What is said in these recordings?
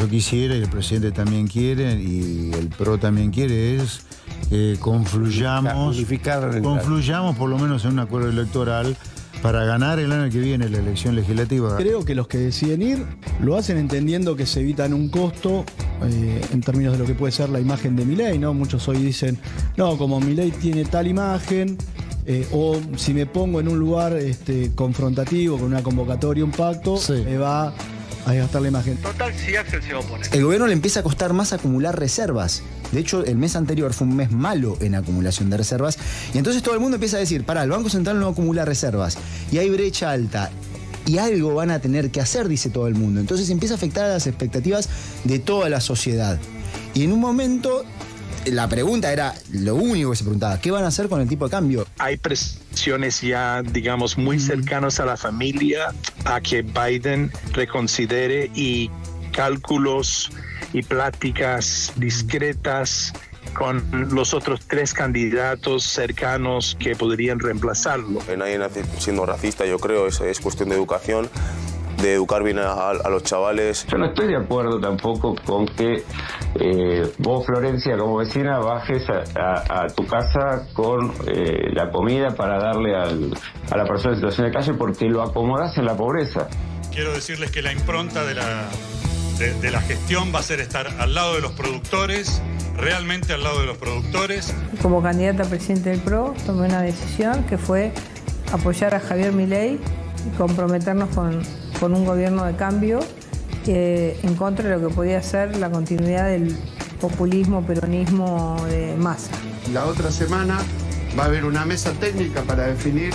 yo quisiera y el presidente también quiere y el PRO también quiere es que eh, confluyamos, confluyamos por lo menos en un acuerdo electoral para ganar el año que viene la elección legislativa. Creo que los que deciden ir lo hacen entendiendo que se evitan un costo eh, en términos de lo que puede ser la imagen de mi ¿no? Muchos hoy dicen, no, como mi ley tiene tal imagen, eh, o si me pongo en un lugar este, confrontativo con una convocatoria, un pacto, me va Ahí va a estar la imagen. Total, si Axel se poner. El gobierno le empieza a costar más acumular reservas. De hecho, el mes anterior fue un mes malo en acumulación de reservas. Y entonces todo el mundo empieza a decir, para el Banco Central no acumula reservas. Y hay brecha alta y algo van a tener que hacer, dice todo el mundo. Entonces empieza a afectar a las expectativas de toda la sociedad. Y en un momento la pregunta era lo único que se preguntaba, ¿qué van a hacer con el tipo de cambio? Hay presiones ya, digamos, muy cercanas a la familia a que Biden reconsidere y cálculos y pláticas discretas con los otros tres candidatos cercanos que podrían reemplazarlo. Nadie siendo racista, yo creo, es cuestión de educación de educar bien a, los chavales. Yo no estoy de acuerdo tampoco con que eh, vos, Florencia, como vecina, bajes a, tu casa con eh, la comida para darle a la persona en situación de calle porque lo acomodás en la pobreza. Quiero decirles que la impronta de la, de, de la gestión va a ser estar al lado de los productores, realmente al lado de los productores. Como candidata a presidente del PRO, tomé una decisión que fue apoyar a Javier Milei comprometernos con, un gobierno de cambio en contra de lo que podía ser la continuidad del populismo, peronismo de masa. La otra semana va a haber una mesa técnica para definir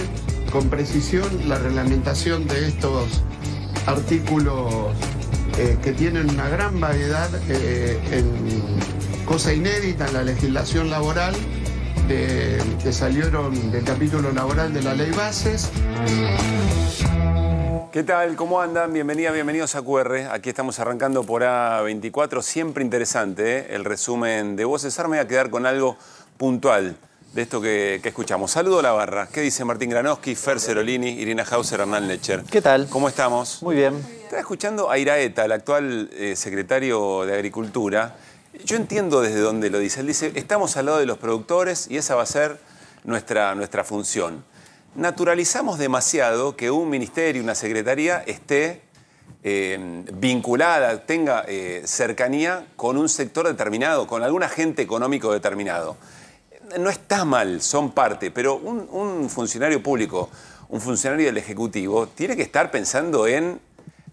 con precisión la reglamentación de estos artículos eh, que tienen una gran variedad eh, en cosa inédita en la legislación laboral que salieron del capítulo laboral de la ley Bases. ¿Qué tal? ¿Cómo andan? Bienvenida, bienvenidos a QR. Aquí estamos arrancando por A24. Siempre interesante ¿eh? el resumen de voces. Ahora me voy a quedar con algo puntual de esto que, escuchamos. Saludo a la barra. ¿Qué dice Martín Granoski, Fer Cerolini, Irina Hauser, Hernán Lecher? ¿Qué tal? ¿Cómo estamos? Muy bien. Estaba escuchando a Iraeta, el actual eh, secretario de Agricultura, yo entiendo desde dónde lo dice. Él dice, estamos al lado de los productores y esa va a ser nuestra, nuestra función. Naturalizamos demasiado que un ministerio, una secretaría esté eh, vinculada, tenga eh, cercanía con un sector determinado, con algún agente económico determinado. No está mal, son parte, pero un funcionario público, un funcionario del Ejecutivo, tiene que estar pensando en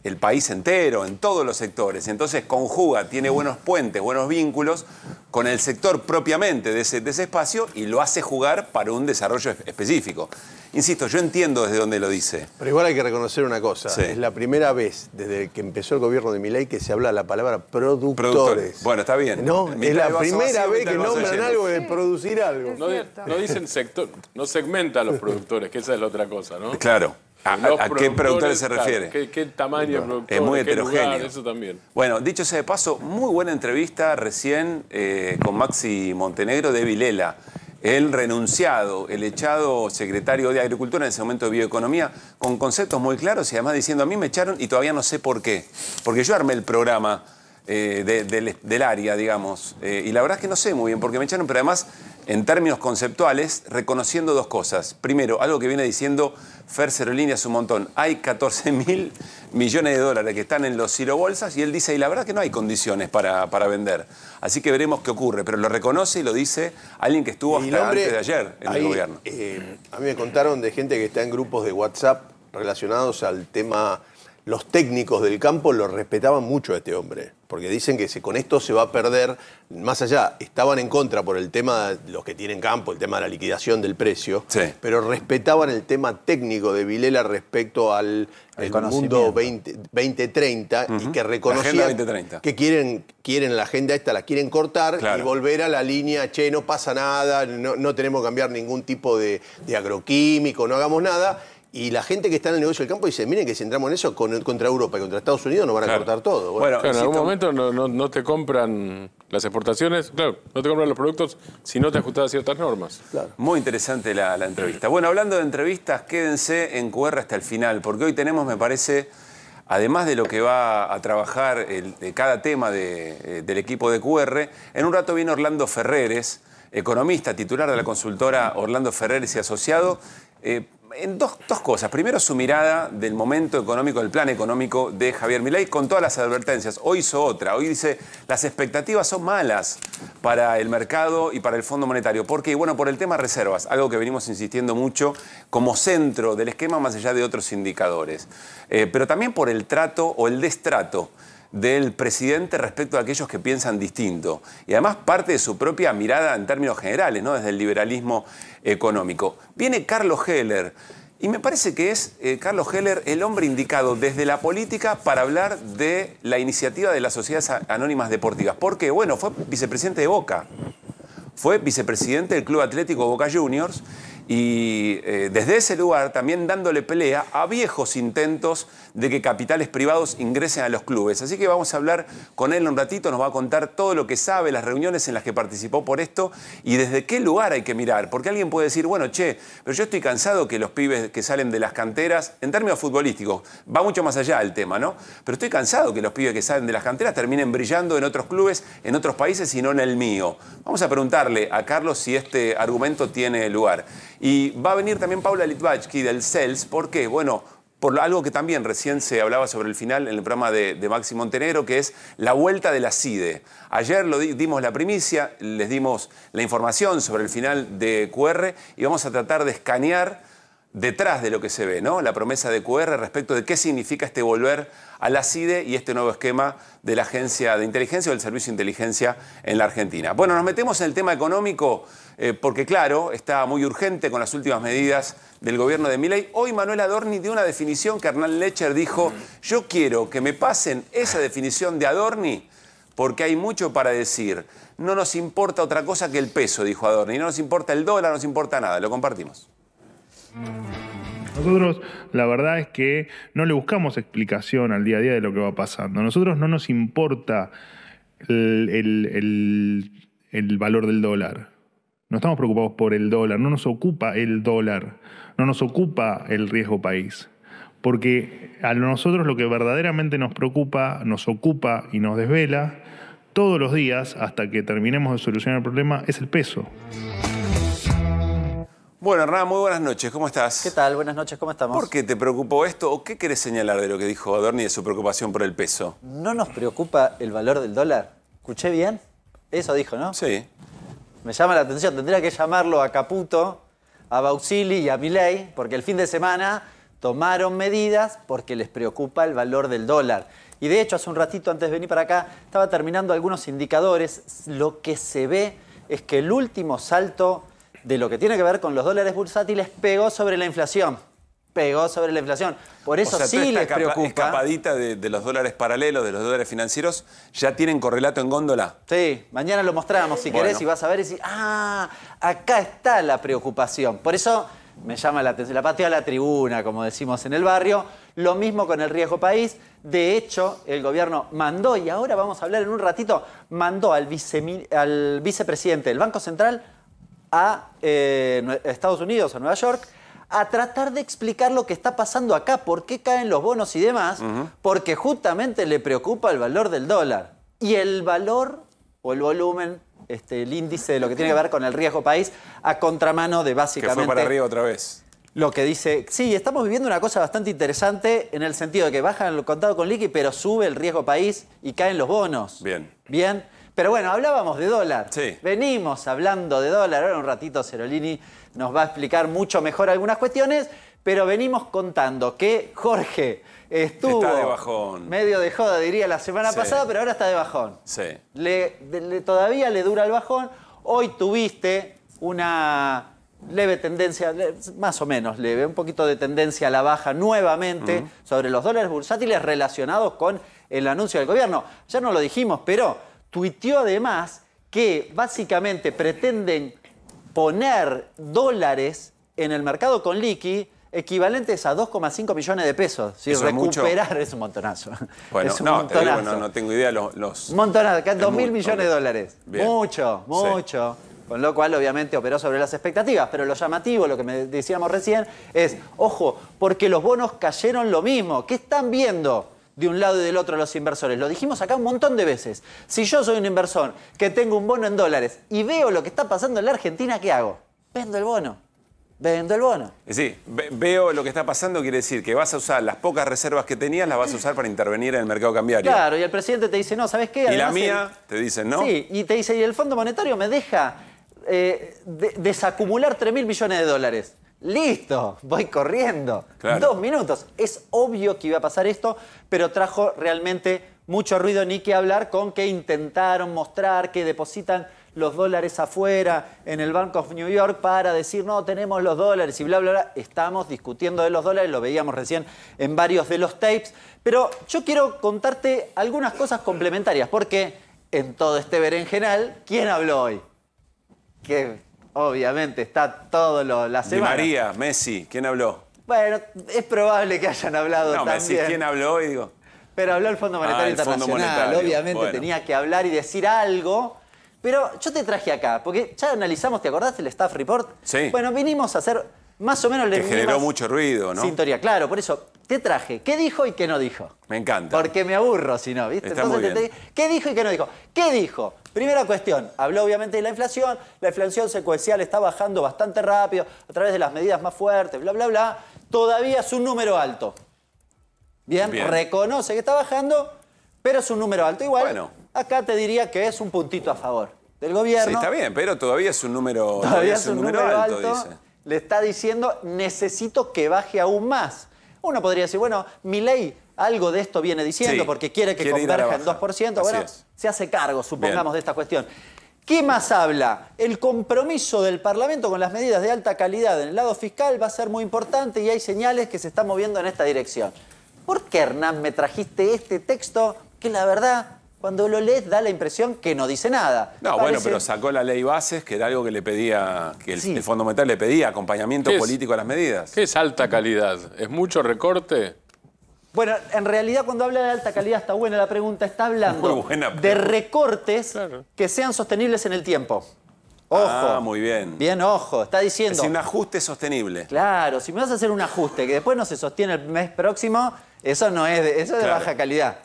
el país entero, en todos los sectores. Entonces conjuga, tiene buenos puentes, buenos vínculos con el sector propiamente de ese, espacio y lo hace jugar para un desarrollo específico. Insisto, yo entiendo desde dónde lo dice. Pero igual hay que reconocer una cosa. Es la primera vez desde que empezó el gobierno de Milei que se habla la palabra productores. Bueno, está bien. No, es la primera vez que nombran algo de producir algo. No, dicen sector, no segmenta a los productores, que esa es la otra cosa, ¿no? Claro. ¿A, qué productores se refiere? ¿Qué, tamaño Es muy heterogéneo. eso también. Bueno, dicho sea de paso, muy buena entrevista recién eh, con Maxi Montenegro de Vilela. El renunciado, el echado secretario de Agricultura en ese momento de Bioeconomía, con conceptos muy claros y además diciendo, a mí me echaron y todavía no sé por qué. Porque yo armé el programa eh, del, área, digamos. Eh, y la verdad es que no sé muy bien porque me echaron, pero además, en términos conceptuales, reconociendo dos cosas. Primero, algo que viene diciendo Fer Cerolini hace un montón. Hay 14 mil millones de dólares que están en los cirobolsas y él dice, y la verdad es que no hay condiciones para, vender. Así que veremos qué ocurre. Pero lo reconoce y lo dice alguien que estuvo hasta antes de ayer en el gobierno. Eh, a mí me contaron de gente que está en grupos de WhatsApp relacionados al tema los técnicos del campo lo respetaban mucho a este hombre, porque dicen que si con esto se va a perder, más allá, estaban en contra por el tema, los que tienen campo, el tema de la liquidación del precio, pero respetaban el tema técnico de Vilela respecto al mundo 20, 2030 y que reconocían que quieren, quieren la agenda esta, la quieren cortar y volver a la línea, che, no pasa nada, no, tenemos que cambiar ningún tipo de, de agroquímico, no hagamos nada y la gente que está en el negocio del campo dice, miren que si entramos en eso con, contra Europa y contra Estados Unidos nos van a cortar todo. Bueno, en algún momento no, te compran las exportaciones, claro, no te compran los productos si no te ajustas a ciertas normas. Muy interesante la, entrevista. Bueno, hablando de entrevistas, quédense en QR hasta el final, porque hoy tenemos, me parece, además de lo que va a trabajar de cada tema eh, del equipo de QR, en un rato viene Orlando Ferreres, economista titular de la consultora Orlando Ferreres y asociado. Eh, en dos, cosas. Primero, su mirada del momento económico, del plan económico de Javier Milei, con todas las advertencias. Hoy hizo otra. Hoy dice, las expectativas son malas para el mercado y para el Fondo Monetario. ¿Por qué? Bueno, por el tema reservas, algo que venimos insistiendo mucho como centro del esquema, más allá de otros indicadores. Eh, pero también por el trato o el destrato del presidente respecto a aquellos que piensan distinto. Y además parte de su propia mirada en términos generales, ¿no? desde el liberalismo económico. Viene Carlos Heller. Y me parece que es eh, Carlos Heller el hombre indicado desde la política para hablar de la iniciativa de las sociedades anónimas deportivas. Porque, bueno, fue vicepresidente de Boca, fue vicepresidente del Club Atlético Boca Juniors y eh, desde ese lugar también dándole pelea a viejos intentos de que capitales privados ingresen a los clubes. Así que vamos a hablar con él en un ratito, nos va a contar todo lo que sabe, las reuniones en las que participó por esto y desde qué lugar hay que mirar. Porque alguien puede decir, bueno, che, pero yo estoy cansado que los pibes que salen de las canteras, en términos futbolísticos, va mucho más allá el tema, ¿no? Pero estoy cansado que los pibes que salen de las canteras terminen brillando en otros clubes, en otros países y no en el mío. Vamos a preguntarle a Carlos si este argumento tiene lugar. Y va a venir también Paula Litvachki del CELS. ¿Por qué? Bueno, por algo que también recién se hablaba sobre el final en el programa de, Maxi Montenegro, que es la vuelta de la CIDE. Ayer lo dimos la primicia, les dimos la información sobre el final de QR y vamos a tratar de escanear detrás de lo que se ve, ¿no? La promesa de QR respecto de qué significa este volver a la CIDE y este nuevo esquema de la Agencia de Inteligencia o del Servicio de Inteligencia en la Argentina. Bueno, nos metemos en el tema económico eh, porque, claro, está muy urgente con las últimas medidas del gobierno de Milei. Hoy Manuel Adorni dio una definición que Hernán Lecher dijo, yo quiero que me pasen esa definición de Adorni porque hay mucho para decir. No nos importa otra cosa que el peso, dijo Adorni, no nos importa el dólar, no nos importa nada, lo compartimos. Nosotros la verdad es que no le buscamos explicación al día a día de lo que va pasando. nosotros no nos importa el valor del dólar. No estamos preocupados por el dólar, no nos ocupa el dólar no nos ocupa el riesgo país, porque a nosotros lo que verdaderamente nos preocupa, nos ocupa y nos desvela todos los días hasta que terminemos de solucionar el problema es el peso. Bueno, Hernán, muy buenas noches, ¿cómo estás? ¿Qué tal? Buenas noches, ¿cómo estamos? ¿Por qué te preocupó esto o qué querés señalar de lo que dijo Adorni de su preocupación por el peso? No nos preocupa el valor del dólar. ¿Escuché bien? Eso dijo, ¿no? Sí. Me llama la atención, tendría que llamarlo a Caputo a Bauxili y a Milei, porque el fin de semana tomaron medidas porque les preocupa el valor del dólar. Y de hecho, hace un ratito antes de venir para acá, estaba terminando algunos indicadores. Lo que se ve es que el último salto de lo que tiene que ver con los dólares bursátiles pegó sobre la inflación pegó sobre la inflación. Por eso sí toda esta les preocupa. escapadita de, los dólares paralelos, de los dólares financieros, ya tienen correlato en góndola. Sí, mañana lo mostramos si querés y vas a ver y ah, acá está la preocupación. Por eso me llama la atención, la patea a la tribuna, como decimos en el barrio. Lo mismo con el riesgo país. De hecho, el gobierno mandó, y ahora vamos a hablar en un ratito, mandó al, al vicepresidente del Banco Central a eh, Estados Unidos, a Nueva York, a tratar de explicar lo que está pasando acá, por qué caen los bonos y demás, porque justamente le preocupa el valor del dólar. Y el valor o el volumen, este, el índice de lo que tiene que ver con el riesgo país, a contramano de básicamente... Que para arriba otra vez. Lo que dice, sí, estamos viviendo una cosa bastante interesante en el sentido de que bajan el contado con liqui, pero sube el riesgo país y caen los bonos. Bien. Bien. Pero bueno, hablábamos de dólar. Sí. Venimos hablando de dólar. Ahora un ratito, Cerolini nos va a explicar mucho mejor algunas cuestiones, pero venimos contando que Jorge estuvo bajón. medio de joda, diría, la semana pasada, pero ahora está de bajón. Sí. todavía le dura el bajón. Hoy tuviste una leve tendencia, más o menos leve, un poquito de tendencia a la baja nuevamente sobre los dólares bursátiles relacionados con el anuncio del gobierno. Ya no lo dijimos, pero tuiteó además que básicamente pretenden poner dólares en el mercado con liqui equivalentes a 2,5 millones de pesos. Si recuperar es un montonazo. Bueno, no, no, tengo idea los... los... Montonazo, acá 2 mil millones de dólares. Mucho, mucho. Con lo cual, obviamente, operó sobre las expectativas. Pero lo llamativo, lo que me decíamos recién, es, ojo, porque los bonos cayeron lo mismo. ¿Qué están viendo? de un lado y del otro los inversores. Lo dijimos acá un montón de veces. Si yo soy un inversor que tengo un bono en dólares y veo lo que está pasando en la Argentina, ¿qué hago? Vendo el bono. Vendo el bono. Sí, veo lo que está pasando, quiere decir que vas a usar las pocas reservas que tenías, las vas a usar para intervenir en el mercado cambiario. Claro, y el presidente te dice, no, ¿sabes qué? y la mía, te dice, ¿no? Sí, y te dice, y el Fondo Monetario me deja eh, desacumular 3.000 mil millones de dólares. Listo, voy corriendo. Dos minutos. Es obvio que iba a pasar esto, pero trajo realmente mucho ruido ni que hablar con que intentaron mostrar que depositan los dólares afuera en el Bank of New York para decir no tenemos los dólares y bla bla bla. Estamos discutiendo de los dólares, lo veíamos recién en varios de los tapes, pero yo quiero contarte algunas cosas complementarias porque en todo este berenjenal, ¿quién habló hoy? ¿Qué? obviamente, está todo lo, la semana. María, Messi, ¿quién habló? Bueno, es probable que hayan hablado también. No, Messi, ¿quién habló? hoy? digo... Pero habló el Fondo Monetario ah, Internacional, obviamente tenía que hablar y decir algo. Pero yo te traje acá, porque ya analizamos, ¿te acordás el staff report? Sí. Bueno, vinimos a hacer más o menos... Que generó mucho ruido, ¿no? teoría, claro, por eso te traje? ¿Qué dijo y qué no dijo? Me encanta. Porque me aburro si no, ¿viste? ¿qué dijo y qué no dijo? ¿Qué dijo? Primera cuestión, habló obviamente de la inflación, la inflación secuencial está bajando bastante rápido a través de las medidas más fuertes, bla, bla, bla. Todavía es un número alto. Bien, reconoce que está bajando, pero es un número alto igual. Bueno. Acá te diría que es un puntito a favor del gobierno. Sí, está bien, pero todavía es un número, todavía todavía es un número, alto, alto, dice. Le está diciendo, necesito que baje aún más. Uno podría decir, bueno, mi ley algo de esto viene diciendo porque quiere que converja en 2%. bueno, se hace cargo, supongamos, de esta cuestión. ¿Qué más habla? El compromiso del Parlamento con las medidas de alta calidad en el lado fiscal va a ser muy importante y hay señales que se están moviendo en esta dirección. ¿Por qué, Hernán, me trajiste este texto que la verdad cuando lo lees da la impresión que no dice nada. No, bueno, pero sacó la ley bases, que era algo que le pedía, que el, Fondo Monetario le pedía, acompañamiento político a las medidas. ¿Qué es alta calidad? ¿Es mucho recorte? Bueno, en realidad cuando habla de alta calidad está buena la pregunta, está hablando de recortes que sean sostenibles en el tiempo. Ah, ojo. Ah, muy bien. Bien, ojo, está diciendo. Es un ajuste sostenible. Claro, si me vas a hacer un ajuste que después no se sostiene el mes próximo, eso no es eso de baja calidad.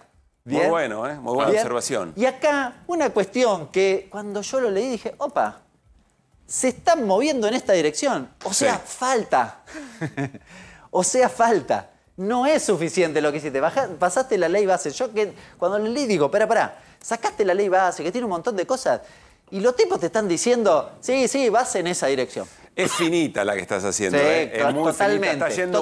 Muy bueno, ¿eh? muy buena observación. Y acá una cuestión que cuando yo lo leí dije, opa, se están moviendo en esta dirección. O sea, falta. o sea, falta. No es suficiente lo que hiciste. pasaste la ley base. Yo que cuando le leí digo, espera, espera, sacaste la ley base, que tiene un montón de cosas. Y los tipos te están diciendo, sí, sí, vas en esa dirección. Es finita la que estás haciendo, ¿eh? Está yendo,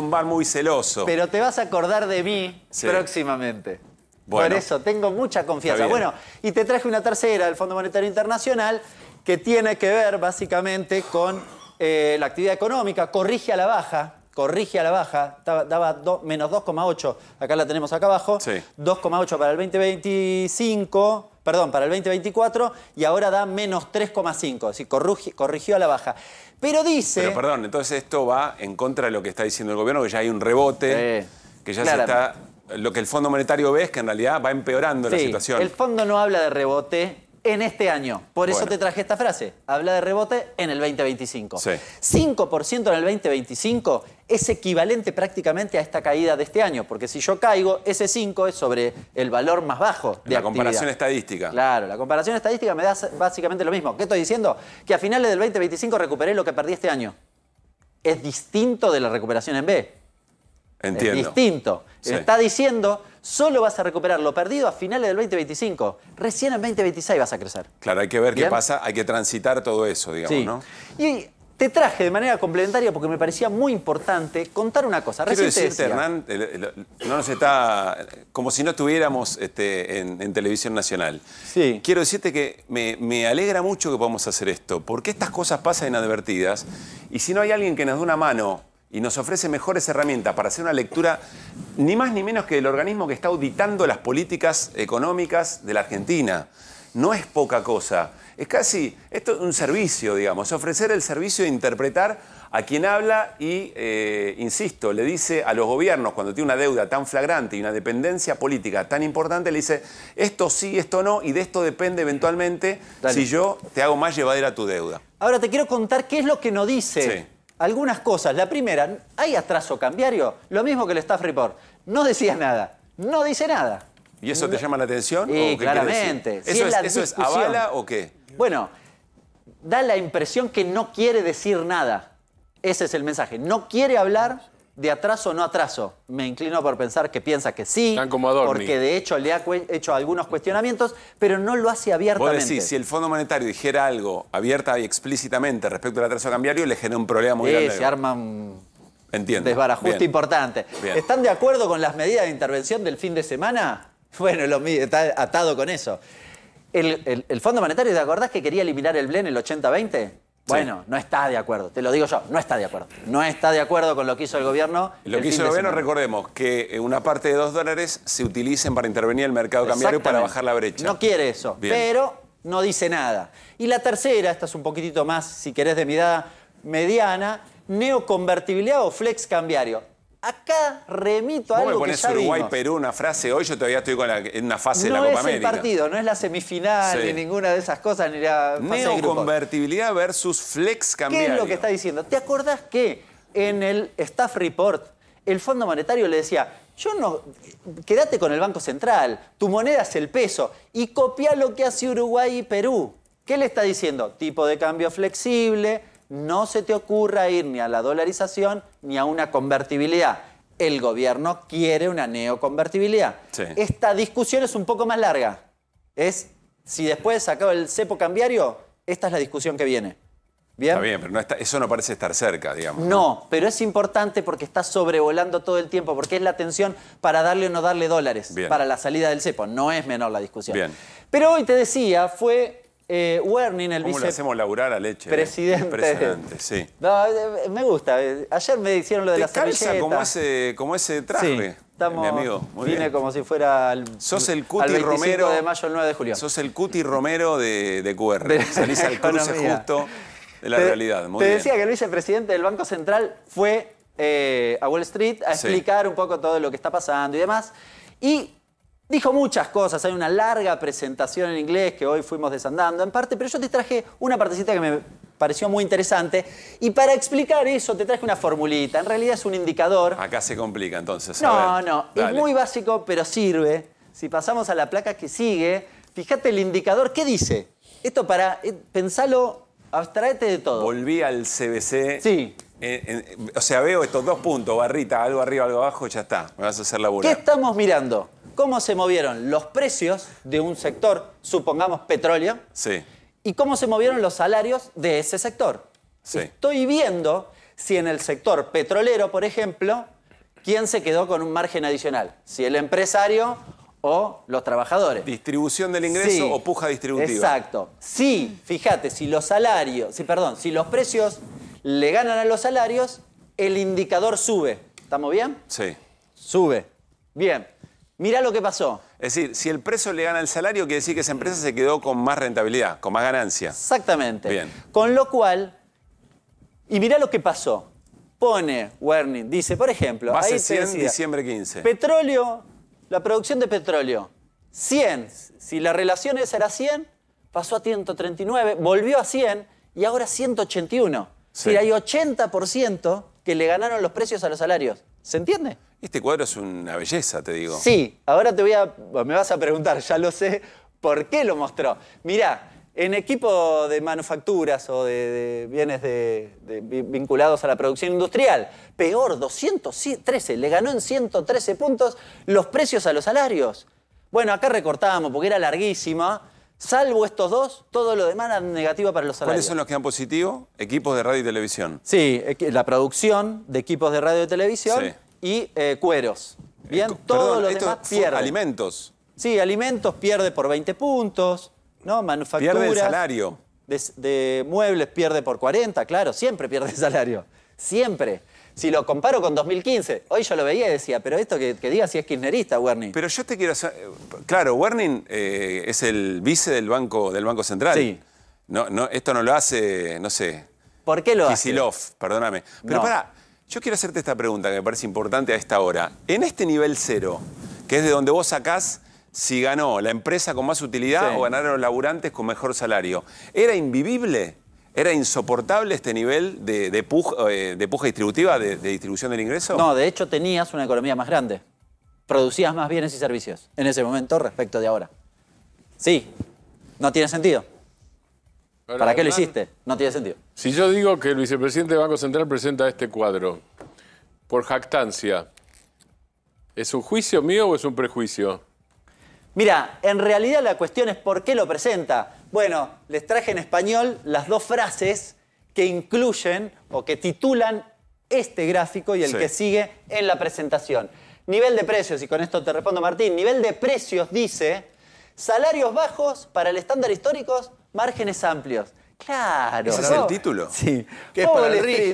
Un bar, muy celoso. Pero te vas a acordar de mí próximamente. Por eso tengo mucha confianza. Bueno, y te traje una tercera del Fondo Monetario Internacional que tiene que ver básicamente con eh, la actividad económica, corrige a la baja, corrige a la baja, daba, menos 2,8, acá la tenemos acá abajo, 2,8 para el 2025, perdón, para el 2024 y ahora da menos 3,5, así corrigió a la baja. Pero dice... Pero perdón, entonces esto va en contra de lo que está diciendo el gobierno, que ya hay un rebote, que ya se está... Lo que el Fondo Monetario ve es que en realidad va empeorando la situación. El fondo no habla de rebote, en este año. Por eso te traje esta frase. Habla de rebote en el 2025. 5% en el 2025 es equivalente prácticamente a esta caída de este año, porque si yo caigo, ese 5 es sobre el valor más bajo de La comparación estadística. Claro, la comparación estadística me da básicamente lo mismo. ¿Qué estoy diciendo? Que a finales del 2025 recuperé lo que perdí este año. Es distinto de la recuperación en B. Entiendo. distinto. Se Está diciendo, solo vas a recuperar lo perdido a finales del 2025. Recién en 2026 vas a crecer. Claro, hay que ver qué pasa, hay que transitar todo eso, digamos, Y te traje de manera complementaria porque me parecía muy importante contar una cosa. Quiero decirte, Hernán, no nos está... como si no estuviéramos este, en, Televisión Nacional. Sí. Quiero decirte que me, me alegra mucho que podamos hacer esto, porque estas cosas pasan inadvertidas y si no hay alguien que nos dé una mano y nos ofrece mejores herramientas para hacer una lectura ni más ni menos que el organismo que está auditando las políticas económicas de la Argentina. No es poca cosa, es casi, esto es un servicio, digamos, ofrecer el servicio de interpretar a quien habla y, eh, insisto, le dice a los gobiernos cuando tiene una deuda tan flagrante y una dependencia política tan importante, le dice, esto sí, esto no, y de esto depende eventualmente si yo te hago más llevadera tu deuda. Ahora te quiero contar qué es lo que nos dice algunas cosas. La primera, ¿hay atraso cambiario? Lo mismo que el staff report. No decías nada. No dice nada. ¿Y eso te llama la atención? claramente. ¿Eso, es, ¿Eso es avala o qué? Bueno, da la impresión que no quiere decir nada. Ese es el mensaje. No quiere hablar de atraso o no atraso. Me inclino por pensar que piensa que sí, porque de hecho le ha hecho algunos cuestionamientos, pero no lo hace abiertamente. si el Fondo Monetario dijera algo abierta y explícitamente respecto al atraso cambiario, le genera un problema muy grande. se arma Entiendo. desbarajuste importante. ¿Están de acuerdo con las medidas de intervención del fin de semana? Bueno, está atado con eso. El, Fondo Monetario, ¿te acordás que quería eliminar el BLEN el 80-20? Bueno, no está de acuerdo, te lo digo yo, no está de acuerdo. No está de acuerdo con lo que hizo el gobierno. Lo que hizo el gobierno, recordemos, que eh, una parte de dos dólares se utilicen para intervenir el mercado cambiario para bajar la brecha. No quiere eso, pero no dice nada. Y la tercera, esta es un poquitito más, si querés, de mi edad mediana, neoconvertibilidad o flex cambiario. Acá remito a algo que Uruguay-Perú una frase? Hoy yo todavía estoy con la, en una fase de la Copa América. No es el partido, no es la semifinal, ni ninguna de esas cosas, ni la fase Convertibilidad versus flex cambiario. ¿Qué es lo que está diciendo? ¿Te acordás que en el staff report el Fondo Monetario le decía, yo no, quédate con el Banco Central, tu moneda es el peso y copia lo que hace Uruguay y Perú. ¿Qué le está diciendo? Tipo de cambio flexible, no se te ocurra ir ni a la dolarización ni a una convertibilidad. El gobierno quiere una neoconvertibilidad. Esta discusión es un poco más larga. Es si después acaba el cepo cambiario, esta es la discusión que viene. ¿Bien? Está bien, pero eso no parece estar cerca, digamos. No, pero es importante porque está sobrevolando todo el tiempo, porque es la tensión para darle o no darle dólares para la salida del cepo. No es menor la discusión. Pero hoy te decía, fue eh, Werning, el ¿Cómo le hacemos laburar a leche? Presidente. Impresionante, sí. No, eh, me gusta. Ayer me hicieron lo de las la calza como ese, traje. mi amigo. vine como si fuera el, sos el cuti al Romero, de mayo, el 9 de julio. Sos el Cuti Romero de, de QR. Salís al cruce justo de la realidad. te decía que el vicepresidente del Banco Central fue eh, a Wall Street a explicar un poco todo lo que está pasando y demás. Y Dijo muchas cosas, hay una larga presentación en inglés que hoy fuimos desandando en parte, pero yo te traje una partecita que me pareció muy interesante. Y para explicar eso te traje una formulita. En realidad es un indicador. Acá se complica entonces. No, no. Es muy básico, pero sirve. Si pasamos a la placa que sigue, fíjate el indicador. ¿Qué dice? Esto para. Eh, pensalo, abstraete de todo. Volví al CBC. Sí. Eh, eh, o sea, veo estos dos puntos, barrita, algo arriba, algo abajo, ya está. Me vas a hacer la ¿Qué estamos mirando? cómo se movieron los precios de un sector, supongamos petróleo, sí. y cómo se movieron los salarios de ese sector. Sí. Estoy viendo si en el sector petrolero, por ejemplo, quién se quedó con un margen adicional, si el empresario o los trabajadores. Distribución del ingreso o puja distributiva. Exacto. Sí, fíjate, si los salarios, si, perdón, si los precios le ganan a los salarios, el indicador sube. ¿Estamos bien? Sí. Sube. Bien. Mirá lo que pasó. Es decir, si el precio le gana el salario, quiere decir que esa empresa se quedó con más rentabilidad, con más ganancia. Exactamente. Bien. Con lo cual, y mirá lo que pasó. Pone warning. dice, por ejemplo, 100, diciembre 15. Petróleo, la producción de petróleo, 100. Si la relación esa era 100, pasó a 139, volvió a 100 y ahora 181. Sí. hay 80% que le ganaron los precios a los salarios. ¿Se entiende? Este cuadro es una belleza, te digo. Sí, ahora te voy a. Me vas a preguntar, ya lo sé, ¿por qué lo mostró? Mirá, en equipo de manufacturas o de, bienes vinculados a la producción industrial, peor, 213, le ganó en 113 puntos los precios a los salarios. Bueno, acá recortábamos porque era larguísima Salvo estos dos, todo lo demás era negativo para los salarios. ¿Cuáles son los que dan positivo? Equipos de radio y televisión. Sí, la producción de equipos de radio y televisión y eh, cueros. Bien, eh, todo lo demás pierde. alimentos. Sí, alimentos pierde por 20 puntos, ¿no? Manufactura. Pierde el salario. De, muebles pierde por 40, claro, siempre pierde el salario. Siempre. Si lo comparo con 2015, hoy yo lo veía y decía, pero esto que, que diga si es kirchnerista, Werning. Pero yo te quiero hacer. Claro, Werning eh, es el vice del Banco, del banco Central. Sí. No, no, esto no lo hace, no sé. ¿Por qué lo Kicillof, hace? perdóname. Pero para, yo quiero hacerte esta pregunta que me parece importante a esta hora. En este nivel cero, que es de donde vos sacás si ganó la empresa con más utilidad o ganaron los laburantes con mejor salario, ¿era invivible? ¿Era insoportable este nivel de, de, eh, puja, de distributiva, de, distribución del ingreso? No, de hecho tenías una economía más grande. Producías más bienes y servicios en ese momento respecto de ahora. Sí, no tiene sentido. ¿Para qué lo hiciste? No tiene sentido. Si yo digo que el vicepresidente del Banco Central presenta este cuadro por jactancia, ¿es un juicio mío o es un prejuicio? Mira, en realidad la cuestión es por qué lo presenta. Bueno, les traje en español las dos frases que incluyen o que titulan este gráfico y el que sigue en la presentación. Nivel de precios, y con esto te respondo Martín, nivel de precios dice salarios bajos para el estándar histórico, márgenes amplios. Claro. Ese es el título. Sí. Que es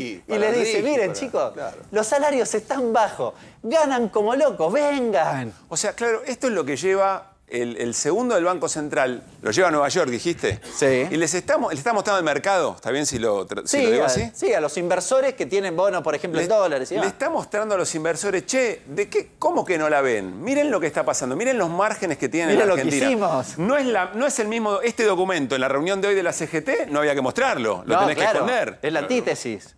y le dice, miren chicos, los salarios están bajos, ganan como locos, vengan. O sea, claro, esto es lo que lleva el, segundo del Banco Central lo lleva a Nueva York, dijiste. Sí. Y les está, mostrando el mercado, ¿está bien si lo, si digo así? sí, a los inversores que tienen bonos, por ejemplo, en dólares. le está mostrando a los inversores, che, ¿de qué, ¿cómo que no la ven? Miren lo que está pasando, miren los márgenes que tienen miren Argentina. Lo que hicimos. No es, no es el mismo, este documento en la reunión de hoy de la CGT no había que mostrarlo, lo tenés que esconder. Es la antítesis.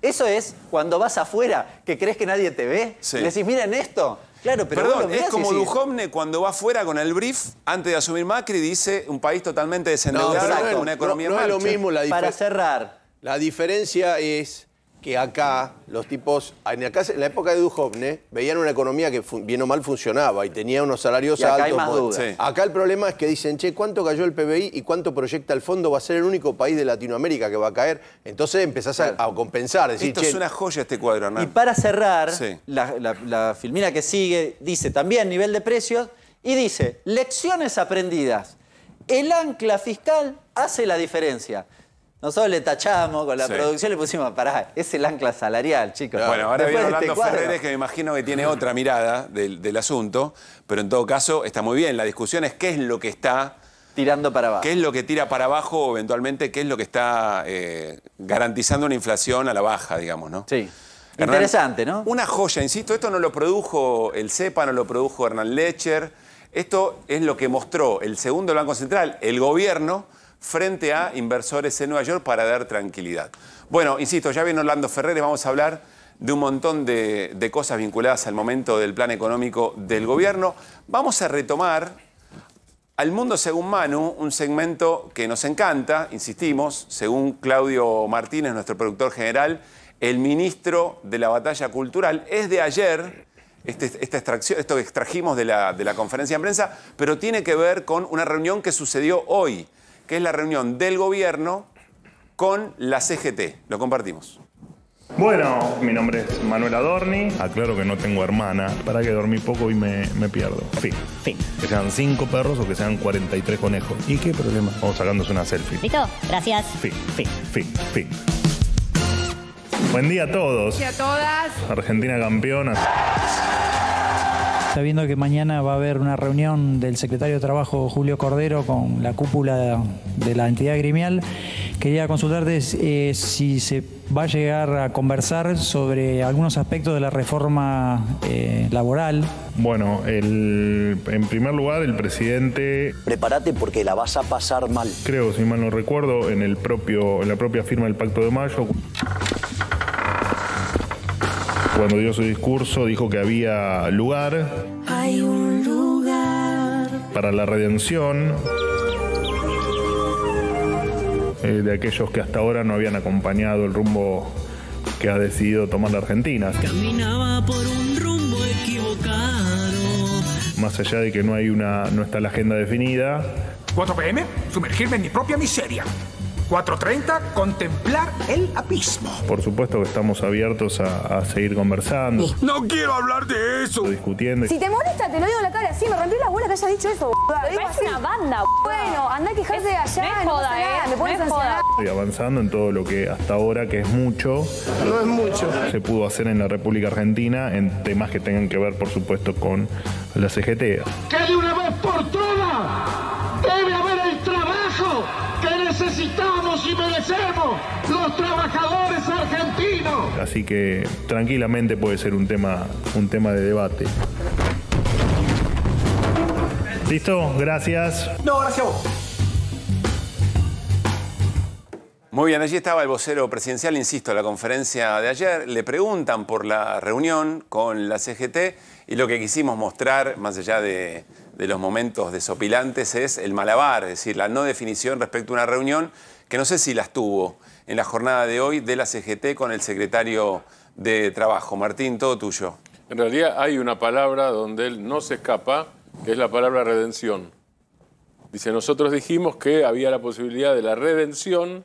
Eso es cuando vas afuera, que crees que nadie te ve, decís, miren esto, Claro, Perdón, es como sí, cuando va afuera con el brief, antes de asumir Macri, dice un país totalmente desendeudado, una economía lo mismo la Para cerrar. La diferencia es que acá los tipos, en, la época de Duhovne, veían una economía que bien o mal funcionaba y tenía unos salarios y acá altos. Acá el problema es que dicen, che, ¿cuánto cayó el PBI y cuánto proyecta el fondo? Va a ser el único país de Latinoamérica que va a caer. Entonces empezás a, compensar. Esto es una joya este cuadro, Y para cerrar, la filmina que sigue dice también nivel de precios y dice, lecciones aprendidas. El ancla fiscal hace la diferencia. Nosotros le tachamos con la producción, le pusimos, pará, es el ancla salarial, chicos. bueno, ahora viene Orlando este Ferreres, que me imagino que tiene otra mirada del, asunto, pero en todo caso está muy bien. La discusión es qué es lo que está tirando para abajo. ¿Qué es lo que tira para abajo eventualmente qué es lo que está eh, garantizando una inflación a la baja, digamos, ¿no? Sí. Interesante, ¿no? Una joya, insisto, esto no lo produjo el CEPA, no lo produjo Hernán Lecher. Esto es lo que mostró el segundo Banco Central, el gobierno, frente a inversores en Nueva York para dar tranquilidad. Bueno, insisto, ya viene Orlando Ferreres, vamos a hablar de un montón de, cosas vinculadas al momento del plan económico del gobierno. Vamos a retomar al mundo según Manu, un segmento que nos encanta, insistimos, según Claudio Martínez, nuestro productor general, el ministro de la batalla cultural. Es de ayer, este, esta extracción, esto que extrajimos de la conferencia de prensa, pero tiene que ver con una reunión que sucedió hoy que es la reunión del gobierno con la CGT. Lo compartimos. Bueno, mi nombre es Manuel Adorni. Aclaro que no tengo hermana. Para que dormí poco y me, pierdo. Fin. Fin. Que sean cinco perros o que sean 43 conejos. ¿Y qué problema? Vamos sacándose una selfie. Listo, gracias. Fin. Fin. Fin. Fin. Buen día a todos. día a todas. Argentina campeona sabiendo que mañana va a haber una reunión del secretario de Trabajo Julio Cordero con la cúpula de la entidad gremial, quería consultarte eh, si se va a llegar a conversar sobre algunos aspectos de la reforma eh, laboral. Bueno, en primer lugar, el presidente... Prepárate porque la vas a pasar mal. Creo, si mal no recuerdo, en, el propio, en la propia firma del Pacto de Mayo cuando dio su discurso dijo que había lugar. lugar. Para la redención eh, de aquellos que hasta ahora no habían acompañado el rumbo que ha decidido tomar la Argentina. Caminaba por un rumbo equivocado. Más allá de que no hay una, no está la agenda definida. 4PM, sumergirme en mi propia miseria. 4.30, contemplar el abismo. Por supuesto que estamos abiertos a, seguir conversando. No quiero hablar de eso. Discutiendo. Si te molesta, te lo digo en la cara. Sí, me rompí la bola que haya dicho eso, es una banda, Bueno, anda a quejarse de allá. No joda, eh. me pones Estoy avanzando en todo lo que hasta ahora, que es mucho. No es mucho. Se pudo hacer en la República Argentina en temas que tengan que ver, por supuesto, con la CGT. ¡Que de una vez por todas! necesitamos y merecemos los trabajadores argentinos. Así que tranquilamente puede ser un tema, un tema de debate. ¿Listo? Gracias. No, gracias a vos. Muy bien, allí estaba el vocero presidencial, insisto, la conferencia de ayer. Le preguntan por la reunión con la CGT y lo que quisimos mostrar, más allá de, de los momentos desopilantes es el malabar, es decir, la no definición respecto a una reunión que no sé si las tuvo en la jornada de hoy de la CGT con el secretario de Trabajo. Martín, todo tuyo. En realidad hay una palabra donde él no se escapa, que es la palabra redención. Dice, nosotros dijimos que había la posibilidad de la redención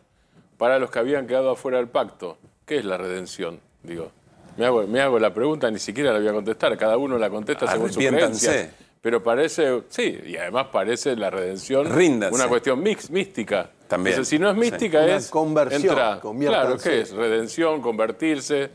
para los que habían quedado afuera del pacto. ¿Qué es la redención? Digo, me hago, la pregunta, ni siquiera la voy a contestar, cada uno la contesta según su creencia. Pero parece, sí, y además parece la redención una cuestión mix, mística. También. si no es mística, es. Una conversión. claro, ¿qué es? Redención, convertirse.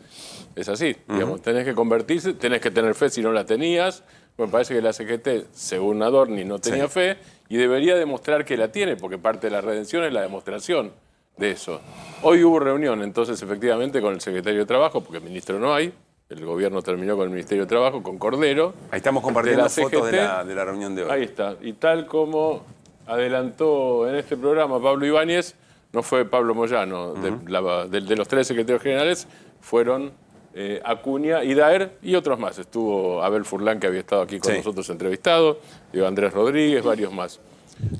Es así. tenés que convertirse, tenés que tener fe si no la tenías. Bueno, parece que la CGT, según Adorni, no tenía fe y debería demostrar que la tiene, porque parte de la redención es la demostración de eso. Hoy hubo reunión, entonces, efectivamente, con el secretario de Trabajo, porque ministro no hay el gobierno terminó con el Ministerio de Trabajo, con Cordero. Ahí estamos compartiendo la fotos de la, reunión de hoy. Ahí está. Y tal como adelantó en este programa Pablo Ibáñez, no fue Pablo Moyano, de, los tres secretarios generales, fueron eh, Acuña y Daer y otros más. Estuvo Abel Furlán que había estado aquí con nosotros entrevistado, y Andrés Rodríguez, varios más.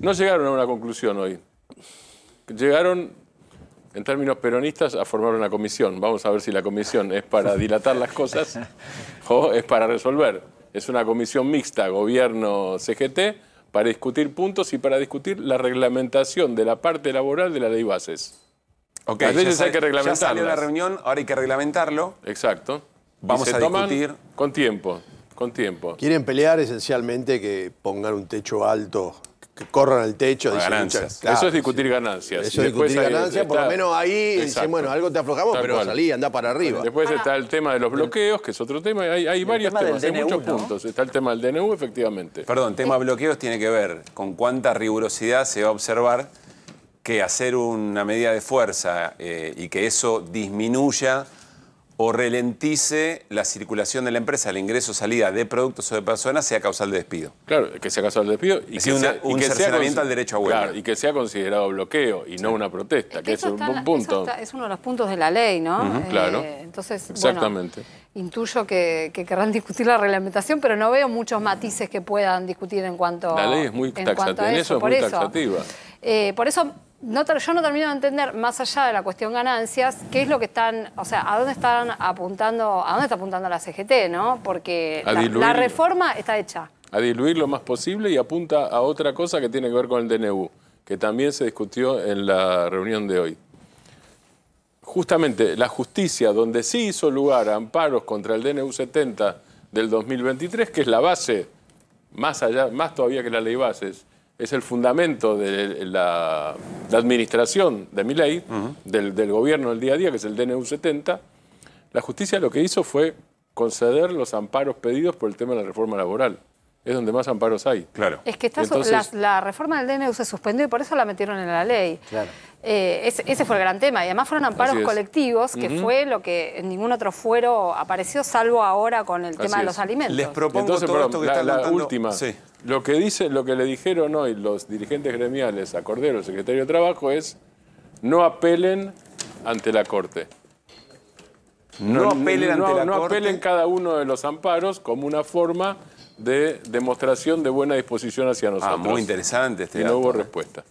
No llegaron a una conclusión hoy. Llegaron en términos peronistas, a formar una comisión. Vamos a ver si la comisión es para dilatar las cosas o es para resolver. Es una comisión mixta, gobierno-CGT, para discutir puntos y para discutir la reglamentación de la parte laboral de la ley bases. Okay, veces hay que reglamentar. Ya salió la reunión, ahora hay que reglamentarlo. Exacto. Vamos a discutir. con tiempo, con tiempo. Quieren pelear esencialmente que pongan un techo alto que corran al techo. ganancias. eso es discutir ganancias. Eso es discutir ganancias, por lo menos ahí bueno, algo te aflojamos, pero salí, anda para arriba. Después está el tema de los bloqueos, que es otro tema, hay, varios temas, hay muchos puntos. Está el tema del DNU, efectivamente. Perdón, tema eh. bloqueos tiene que ver con cuánta rigurosidad se va a observar que hacer una medida de fuerza eh, y que eso disminuya o ralentice la circulación de la empresa, el ingreso o salida de productos o de personas, sea causal de despido. Claro, que sea causal de despido y que, sea, un derecho a huelga. Claro, y que sea considerado bloqueo y no una protesta, que, es un punto. es uno de los puntos de la ley, ¿no? Eh, claro. entonces, Exactamente. intuyo que, querrán discutir la reglamentación, pero no veo muchos matices que puedan discutir en cuanto a. La ley es muy taxativa, eso, es muy taxativa. por eso eh, yo no termino de entender, más allá de la cuestión ganancias, qué es lo que están, o sea, a dónde están apuntando, a dónde está apuntando la CGT, ¿no? Porque la, reforma está hecha. A diluir lo más posible y apunta a otra cosa que tiene que ver con el DNU, que también se discutió en la reunión de hoy justamente la justicia, donde sí hizo lugar a amparos contra el DNU 70 del 2023, que es la base, más allá, más todavía que la ley bases, es el fundamento de la, administración de mi ley, del, del, gobierno del día a día, que es el DNU 70, la justicia lo que hizo fue conceder los amparos pedidos por el tema de la reforma laboral es donde más amparos hay. Claro. Es que la, reforma del DNU se suspendió y por eso la metieron en la ley. Claro. Eh, ese, fue el gran tema. Y además fueron amparos colectivos, que fue lo que en ningún otro fuero apareció, salvo ahora con el tema de los alimentos. Les propongo Entonces, todo esto que la, la última. Lo que lo que le dijeron hoy los dirigentes gremiales a Cordero, el secretario de Trabajo, es no apelen ante la Corte. No, apelen ante la Corte. No apelen cada uno de los amparos como una forma de demostración de buena disposición hacia ah, nosotros. Ah, muy interesante este Y no hubo respuesta.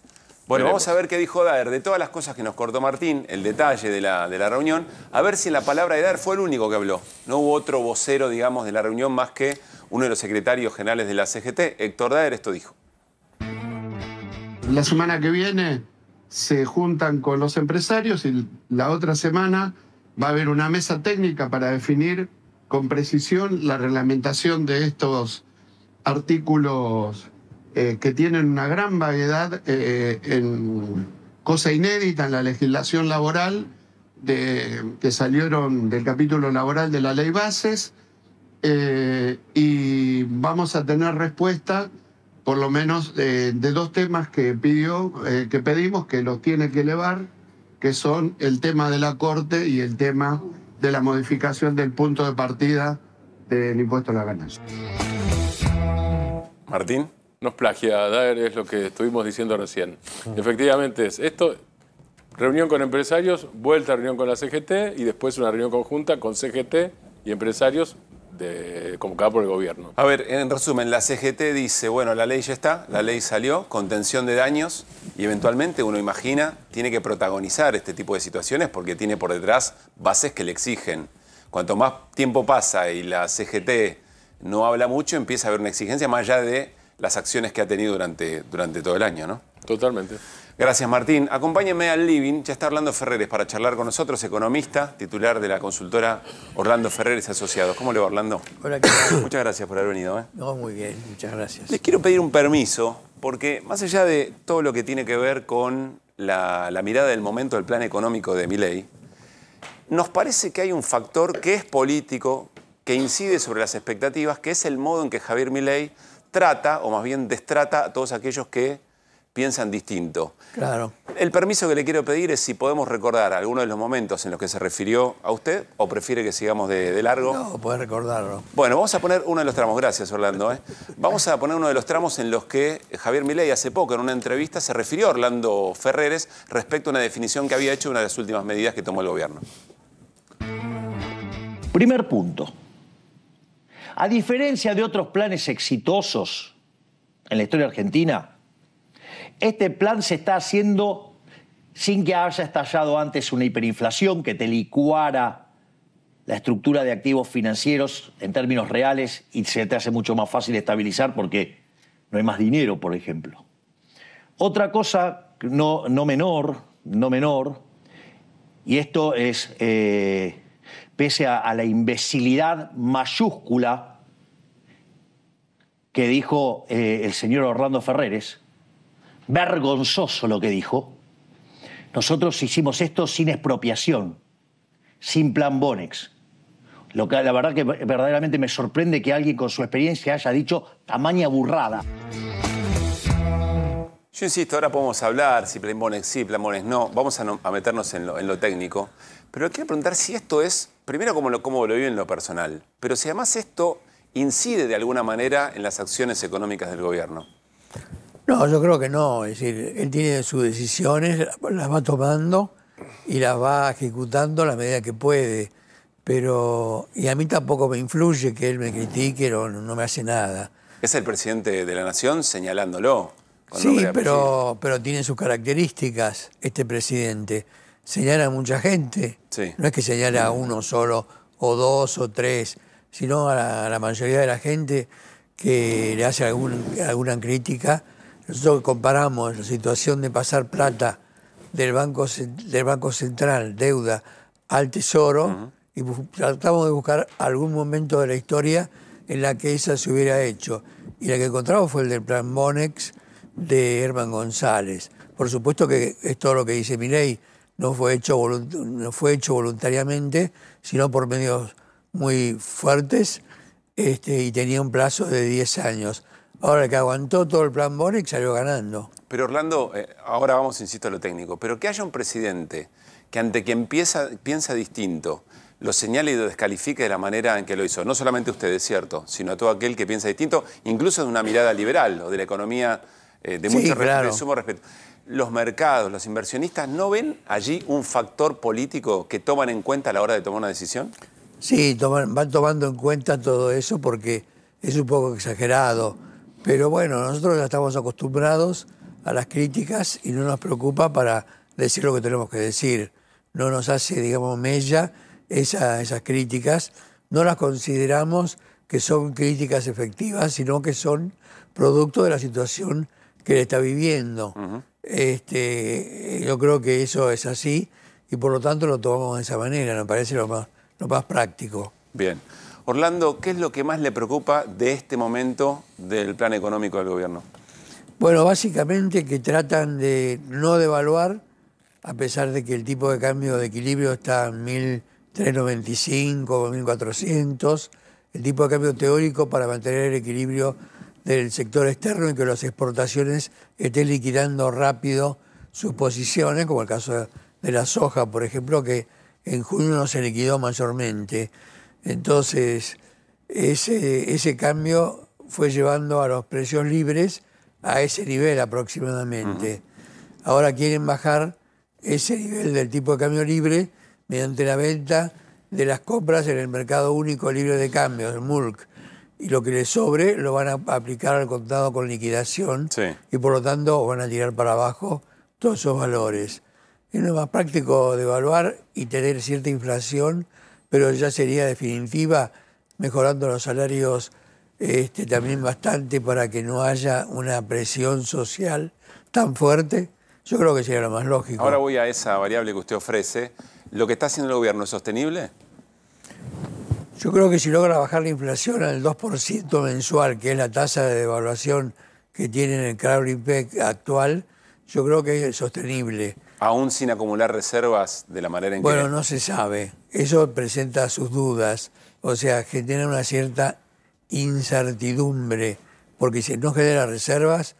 Bueno, vamos a ver qué dijo Daer. De todas las cosas que nos cortó Martín, el detalle de la, de la reunión, a ver si la palabra de Daer fue el único que habló. No hubo otro vocero, digamos, de la reunión más que uno de los secretarios generales de la CGT, Héctor Daer, esto dijo. La semana que viene se juntan con los empresarios y la otra semana va a haber una mesa técnica para definir con precisión la reglamentación de estos artículos eh, que tienen una gran variedad eh, en cosa inédita en la legislación laboral de, que salieron del capítulo laboral de la ley bases eh, y vamos a tener respuesta por lo menos de dos temas que, pidió, que pedimos que los tiene que elevar, que son el tema de la Corte y el tema de la modificación del punto de partida del impuesto a la ganancia. Martín, nos plagia, Daer, es lo que estuvimos diciendo recién. Efectivamente es esto, reunión con empresarios, vuelta a reunión con la CGT y después una reunión conjunta con CGT y empresarios de, convocada por el gobierno. A ver, en resumen, la CGT dice, bueno, la ley ya está, la ley salió, contención de daños, y eventualmente uno imagina, tiene que protagonizar este tipo de situaciones porque tiene por detrás bases que le exigen. Cuanto más tiempo pasa y la CGT no habla mucho, empieza a haber una exigencia más allá de las acciones que ha tenido durante, durante todo el año, ¿no? Totalmente. Gracias, Martín. Acompáñeme al living. Ya está Orlando Ferreres para charlar con nosotros, economista, titular de la consultora Orlando Ferreres Asociados. ¿Cómo le va, Orlando? Hola, ¿qué tal? Muchas gracias por haber venido. ¿eh? No, muy bien, muchas gracias. Les quiero pedir un permiso, porque más allá de todo lo que tiene que ver con la, mirada del momento del plan económico de Miley, nos parece que hay un factor que es político, que incide sobre las expectativas, que es el modo en que Javier Milei trata, o más bien destrata, a todos aquellos que piensan distinto. Claro. El permiso que le quiero pedir es si podemos recordar alguno de los momentos en los que se refirió a usted o prefiere que sigamos de, largo. No, puede recordarlo. Bueno, vamos a poner uno de los tramos, gracias Orlando. ¿eh? Vamos a poner uno de los tramos en los que Javier Milei hace poco en una entrevista se refirió a Orlando Ferreres respecto a una definición que había hecho una de las últimas medidas que tomó el gobierno. Primer punto. A diferencia de otros planes exitosos en la historia argentina, este plan se está haciendo sin que haya estallado antes una hiperinflación que te licuara la estructura de activos financieros en términos reales y se te hace mucho más fácil estabilizar porque no hay más dinero, por ejemplo. Otra cosa no, no menor, no menor, y esto es, eh, pese a, la imbecilidad mayúscula que dijo eh, el señor Orlando Ferreres, vergonzoso lo que dijo, nosotros hicimos esto sin expropiación, sin plan Bonex. Lo que la verdad que verdaderamente me sorprende que alguien con su experiencia haya dicho tamaña burrada. Yo insisto, ahora podemos hablar si plan Bonex sí, plan Bonex no. Vamos a, meternos en lo, técnico. Pero quiero preguntar si esto es, primero, como lo, cómo en lo personal, pero si además esto incide de alguna manera en las acciones económicas del gobierno. No, yo creo que no. Es decir, él tiene sus decisiones, las va tomando y las va ejecutando a la medida que puede. Pero, y a mí tampoco me influye que él me critique o no, me hace nada. Es el presidente de la nación señalándolo. Sí, pero, tiene sus características este presidente. Señala a mucha gente. No es que señale a uno solo, o dos, o tres, sino a la, mayoría de la gente que le hace alguna crítica nosotros comparamos la situación de pasar plata del Banco, del banco Central, deuda, al Tesoro, y tratamos de buscar algún momento de la historia en la que esa se hubiera hecho. Y la que encontramos fue el del plan Monex de Herman González. Por supuesto que es todo lo que dice Miley no fue hecho, no fue hecho voluntariamente, sino por medios muy fuertes este, y tenía un plazo de 10 años. Ahora, que aguantó todo el plan Boric salió ganando. Pero Orlando, eh, ahora vamos, insisto, a lo técnico, pero que haya un presidente que ante quien piensa, piensa distinto, lo señale y lo descalifique de la manera en que lo hizo, no solamente usted, es cierto, sino a todo aquel que piensa distinto, incluso de una mirada liberal o de la economía eh, de sí, mucho respeto. Los mercados, los inversionistas, ¿no ven allí un factor político que toman en cuenta a la hora de tomar una decisión? Sí, van tomando en cuenta todo eso porque es un poco exagerado pero bueno, nosotros ya estamos acostumbrados a las críticas y no nos preocupa para decir lo que tenemos que decir. No nos hace, digamos, mella esas críticas. No las consideramos que son críticas efectivas, sino que son producto de la situación que le está viviendo. este, yo creo que eso es así y por lo tanto lo tomamos de esa manera, nos parece lo más, lo más práctico. Bien. Orlando, ¿qué es lo que más le preocupa de este momento del plan económico del gobierno? Bueno, básicamente que tratan de no devaluar, a pesar de que el tipo de cambio de equilibrio está en 1.395 1.400, el tipo de cambio teórico para mantener el equilibrio del sector externo y que las exportaciones estén liquidando rápido sus posiciones, como el caso de la soja, por ejemplo, que en junio no se liquidó mayormente. Entonces, ese, cambio fue llevando a los precios libres a ese nivel aproximadamente. Ahora quieren bajar ese nivel del tipo de cambio libre mediante la venta de las compras en el mercado único libre de cambio, el MULC. Y lo que les sobre lo van a aplicar al contado con liquidación y por lo tanto van a tirar para abajo todos esos valores. Es lo más práctico de evaluar y tener cierta inflación pero ya sería definitiva, mejorando los salarios este, también bastante para que no haya una presión social tan fuerte. Yo creo que sería lo más lógico. Ahora voy a esa variable que usted ofrece. ¿Lo que está haciendo el gobierno es sostenible? Yo creo que si logra bajar la inflación al 2% mensual, que es la tasa de devaluación que tiene el crowd impact actual, yo creo que es sostenible aún sin acumular reservas de la manera en que... Bueno, no se sabe. Eso presenta sus dudas. O sea, que tiene una cierta incertidumbre, porque si no genera reservas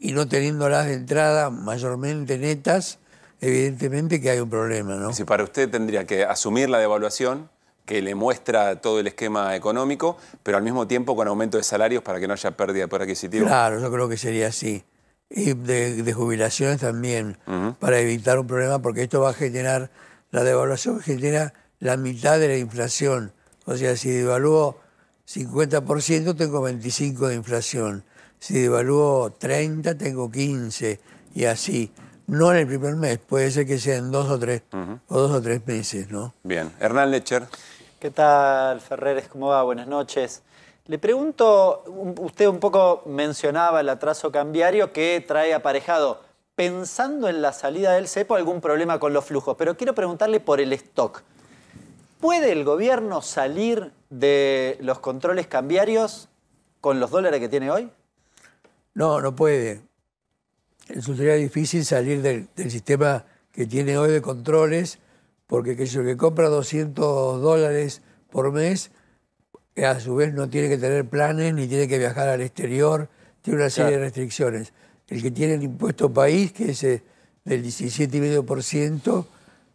y no teniéndolas de entrada mayormente netas, evidentemente que hay un problema, ¿no? Si para usted tendría que asumir la devaluación, que le muestra todo el esquema económico, pero al mismo tiempo con aumento de salarios para que no haya pérdida por poder adquisitivo. Claro, yo creo que sería así y de, jubilaciones también, para evitar un problema, porque esto va a generar, la devaluación genera la mitad de la inflación. O sea, si devalúo 50%, tengo 25% de inflación. Si devalúo 30, tengo 15, y así. No en el primer mes, puede ser que sea en dos o tres, o dos o tres meses, ¿no? Bien. Hernán Lecher. ¿Qué tal, Ferreres? ¿Cómo va? Buenas noches. Le pregunto, usted un poco mencionaba el atraso cambiario que trae aparejado, pensando en la salida del cepo, algún problema con los flujos, pero quiero preguntarle por el stock. ¿Puede el gobierno salir de los controles cambiarios con los dólares que tiene hoy? No, no puede. sería difícil salir del, sistema que tiene hoy de controles, porque que, que compra 200 dólares por mes, a su vez no tiene que tener planes ni tiene que viajar al exterior, tiene una serie de restricciones. El que tiene el impuesto país, que es eh, del 17,5%,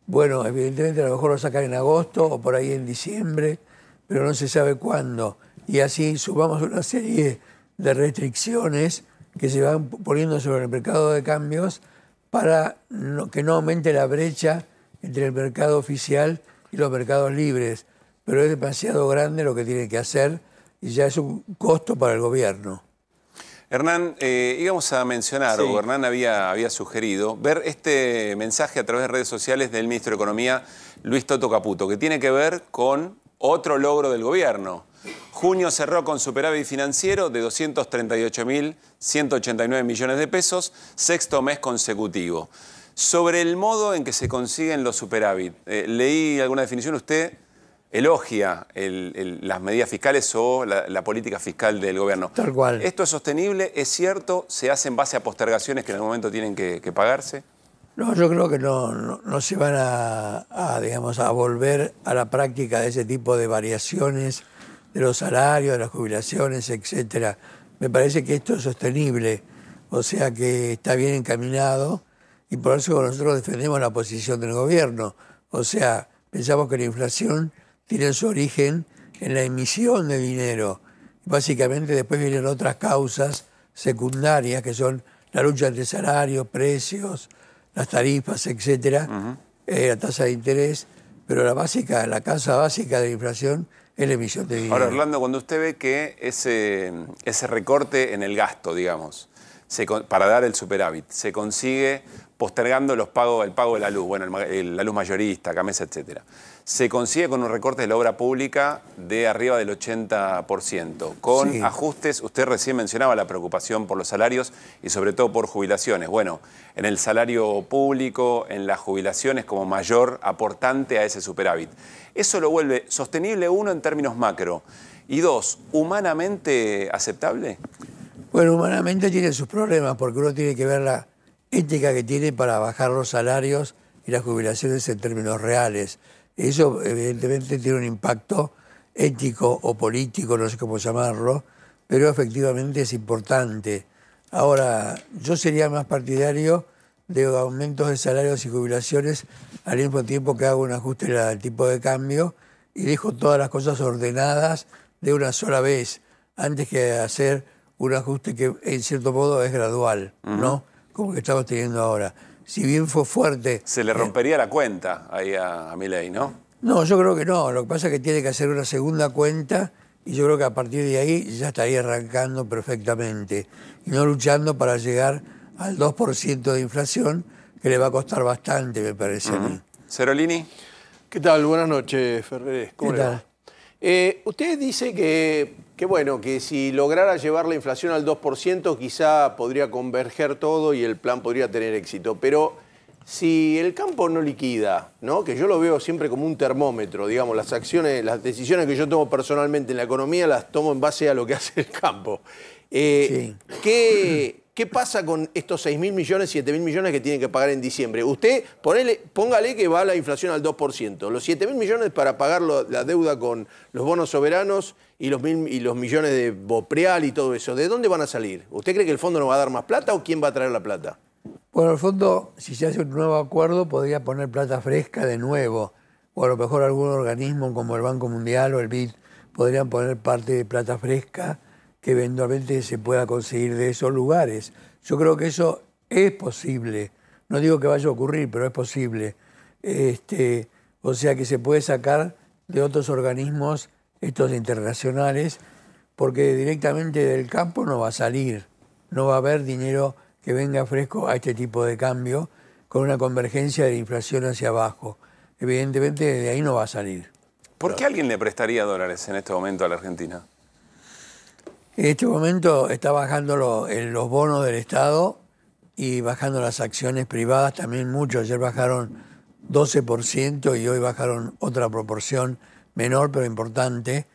bueno, evidentemente a lo mejor lo sacan en agosto o por ahí en diciembre, pero no se sabe cuándo. Y así sumamos una serie de restricciones que se van poniendo sobre el mercado de cambios para que no aumente la brecha entre el mercado oficial y los mercados libres pero es demasiado grande lo que tiene que hacer y ya es un costo para el gobierno. Hernán, eh, íbamos a mencionar, o Hernán había, había sugerido, ver este mensaje a través de redes sociales del ministro de Economía, Luis Toto Caputo, que tiene que ver con otro logro del gobierno. Junio cerró con superávit financiero de 238.189 millones de pesos, sexto mes consecutivo. Sobre el modo en que se consiguen los superávit, eh, leí alguna definición, usted elogia el, las medidas fiscales o la, política fiscal del gobierno. Tal cual. ¿Esto es sostenible? ¿Es cierto? ¿Se hace en base a postergaciones que en el momento tienen que, pagarse? No, yo creo que no, no, se van a, digamos, a volver a la práctica de ese tipo de variaciones de los salarios, de las jubilaciones, etc. Me parece que esto es sostenible, o sea que está bien encaminado y por eso nosotros defendemos la posición del gobierno. O sea, pensamos que la inflación tienen su origen en la emisión de dinero. Básicamente después vienen otras causas secundarias que son la lucha entre salarios, precios, las tarifas, etcétera, eh, la tasa de interés, pero la básica, la causa básica de la inflación es la emisión de dinero. Ahora, Orlando, cuando usted ve que ese, ese recorte en el gasto, digamos, para dar el superávit, se consigue postergando los pagos, el pago de la luz, bueno, la luz mayorista, camisa, etcétera se consigue con un recorte de la obra pública de arriba del 80%, con ajustes, usted recién mencionaba la preocupación por los salarios y sobre todo por jubilaciones. Bueno, en el salario público, en las jubilaciones como mayor aportante a ese superávit. Eso lo vuelve sostenible, uno, en términos macro, y dos, humanamente aceptable. Bueno, humanamente tiene sus problemas, porque uno tiene que ver la ética que tiene para bajar los salarios y las jubilaciones en términos reales. Eso evidentemente tiene un impacto ético o político, no sé cómo llamarlo, pero efectivamente es importante. Ahora, yo sería más partidario de aumentos de salarios y jubilaciones al mismo tiempo que hago un ajuste al tipo de cambio y dejo todas las cosas ordenadas de una sola vez, antes que hacer un ajuste que en cierto modo es gradual, ¿no? Como que estamos teniendo ahora si bien fue fuerte. Se le eh, rompería la cuenta ahí a, Miley, ¿no? No, yo creo que no. Lo que pasa es que tiene que hacer una segunda cuenta y yo creo que a partir de ahí ya estaría arrancando perfectamente y no luchando para llegar al 2% de inflación que le va a costar bastante, me parece a mí. Cerolini. ¿Qué tal? Buenas noches, Ferreres. ¿Cómo eh, usted dice que Qué bueno, que si lograra llevar la inflación al 2%, quizá podría converger todo y el plan podría tener éxito. Pero si el campo no liquida, ¿no? que yo lo veo siempre como un termómetro, digamos, las acciones, las decisiones que yo tomo personalmente en la economía las tomo en base a lo que hace el campo. Eh, ¿qué, pasa con estos 6.000 millones, 7 mil millones que tienen que pagar en diciembre? Usted, póngale que va la inflación al 2%. Los 7 mil millones para pagar la deuda con los bonos soberanos y los, y los millones de Bopreal y todo eso, ¿de dónde van a salir? ¿Usted cree que el fondo no va a dar más plata o quién va a traer la plata? Bueno, el fondo, si se hace un nuevo acuerdo, podría poner plata fresca de nuevo, o a lo mejor algún organismo como el Banco Mundial o el BID podrían poner parte de plata fresca que eventualmente se pueda conseguir de esos lugares. Yo creo que eso es posible. No digo que vaya a ocurrir, pero es posible. Este, o sea que se puede sacar de otros organismos estos internacionales, porque directamente del campo no va a salir, no va a haber dinero que venga fresco a este tipo de cambio con una convergencia de inflación hacia abajo. Evidentemente de ahí no va a salir. ¿Por qué alguien le prestaría dólares en este momento a la Argentina? En este momento está bajando los, los bonos del Estado y bajando las acciones privadas también mucho. Ayer bajaron 12% y hoy bajaron otra proporción menor pero importante,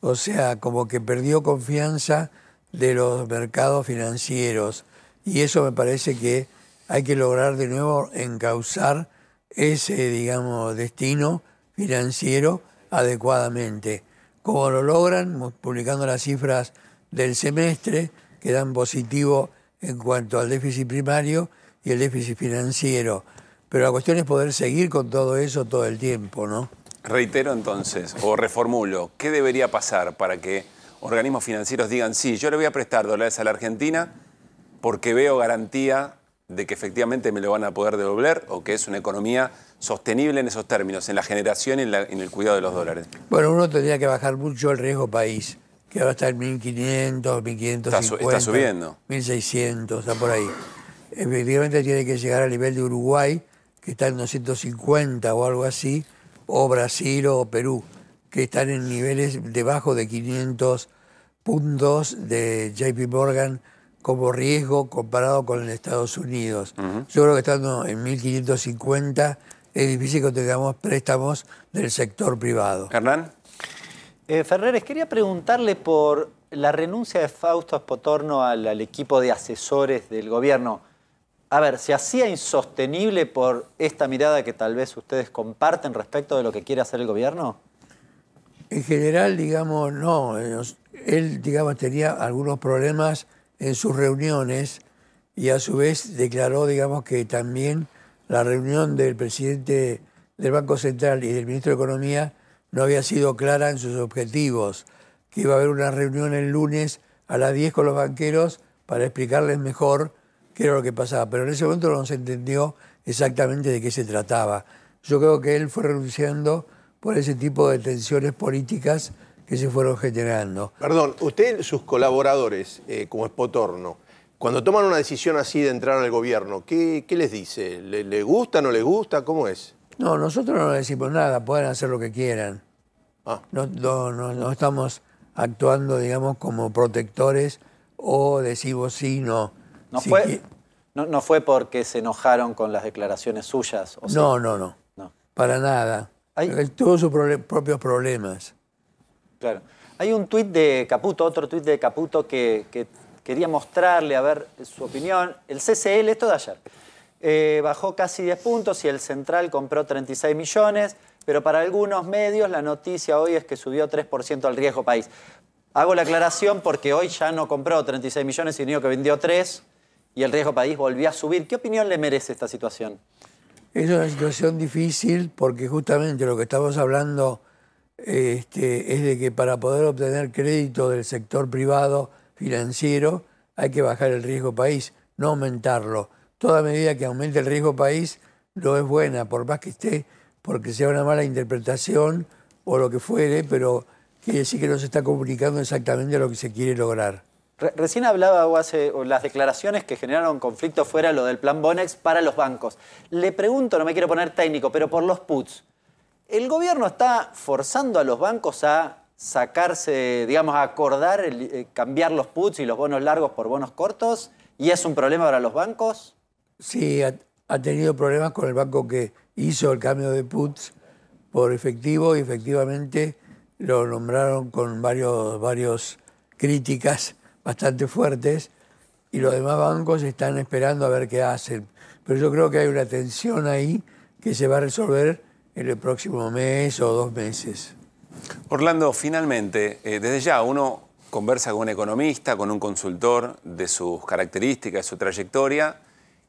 o sea, como que perdió confianza de los mercados financieros. Y eso me parece que hay que lograr de nuevo encauzar ese, digamos, destino financiero adecuadamente. ¿Cómo lo logran? Publicando las cifras del semestre, que dan positivo en cuanto al déficit primario y el déficit financiero. Pero la cuestión es poder seguir con todo eso todo el tiempo, ¿no? Reitero entonces, o reformulo, ¿qué debería pasar para que organismos financieros digan, sí, yo le voy a prestar dólares a la Argentina porque veo garantía de que efectivamente me lo van a poder devolver o que es una economía sostenible en esos términos, en la generación y en, el cuidado de los dólares? Bueno, uno tendría que bajar mucho el riesgo país, que ahora está en 1.500, 1.550. subiendo. 1.600, está por ahí. Efectivamente tiene que llegar al nivel de Uruguay, que está en 250 o algo así, o Brasil o Perú, que están en niveles debajo de 500 puntos de JP Morgan como riesgo comparado con Estados Unidos. Yo creo que estando en 1550 es difícil que tengamos préstamos del sector privado. Hernán. Eh, Ferreres, quería preguntarle por la renuncia de Fausto Spotorno al equipo de asesores del gobierno a ver, se hacía insostenible por esta mirada que tal vez ustedes comparten respecto de lo que quiere hacer el gobierno? En general, digamos, no. Él, digamos, tenía algunos problemas en sus reuniones y a su vez declaró, digamos, que también la reunión del presidente del Banco Central y del ministro de Economía no había sido clara en sus objetivos, que iba a haber una reunión el lunes a las 10 con los banqueros para explicarles mejor qué era lo que pasaba, pero en ese momento no se entendió exactamente de qué se trataba. Yo creo que él fue renunciando por ese tipo de tensiones políticas que se fueron generando. Perdón, usted, sus colaboradores, eh, como Espotorno, cuando toman una decisión así de entrar al gobierno, ¿qué, les dice? ¿Le, gusta gusta, no le gusta? ¿Cómo es? No, nosotros no le decimos nada, pueden hacer lo que quieran. Ah. No, no, no, no, estamos actuando, digamos, como protectores o decimos sí, no. No, fue, no, fue porque se enojaron con las declaraciones suyas. no, no, no, no, Para nada. tuvo sus propios problemas. Claro. Hay un tuit de Caputo, otro tuit de Caputo que, quería mostrarle, a ver su opinión. El CCL, esto de ayer, eh, bajó casi 10 puntos y el Central compró 36 millones, pero para algunos medios la noticia hoy es que subió 3% al riesgo país. Hago la aclaración porque hoy ya no compró 36 millones, sino que vendió 3 y el riesgo país volvió a subir. ¿Qué opinión le merece esta situación? Es una situación difícil porque justamente lo que estamos hablando este, es de que para poder obtener crédito del sector privado financiero hay que bajar el riesgo país, no aumentarlo. Toda medida que aumente el riesgo país no es buena, por más que esté, porque sea una mala interpretación o lo que fuere, pero quiere decir que no se está comunicando exactamente lo que se quiere lograr recién hablaba o hace las declaraciones que generaron conflicto fuera lo del plan Bonex para los bancos. Le pregunto, no me quiero poner técnico, pero por los puts. ¿El gobierno está forzando a los bancos a sacarse, digamos, a acordar, eh, cambiar los puts y los bonos largos por bonos cortos? ¿Y es un problema para los bancos? Sí, ha, tenido problemas con el banco que hizo el cambio de puts por efectivo y efectivamente lo nombraron con varios, varios críticas bastante fuertes y los demás bancos están esperando a ver qué hacen. Pero yo creo que hay una tensión ahí que se va a resolver en el próximo mes o dos meses. Orlando, finalmente, eh, desde ya uno conversa con un economista, con un consultor de sus características, su trayectoria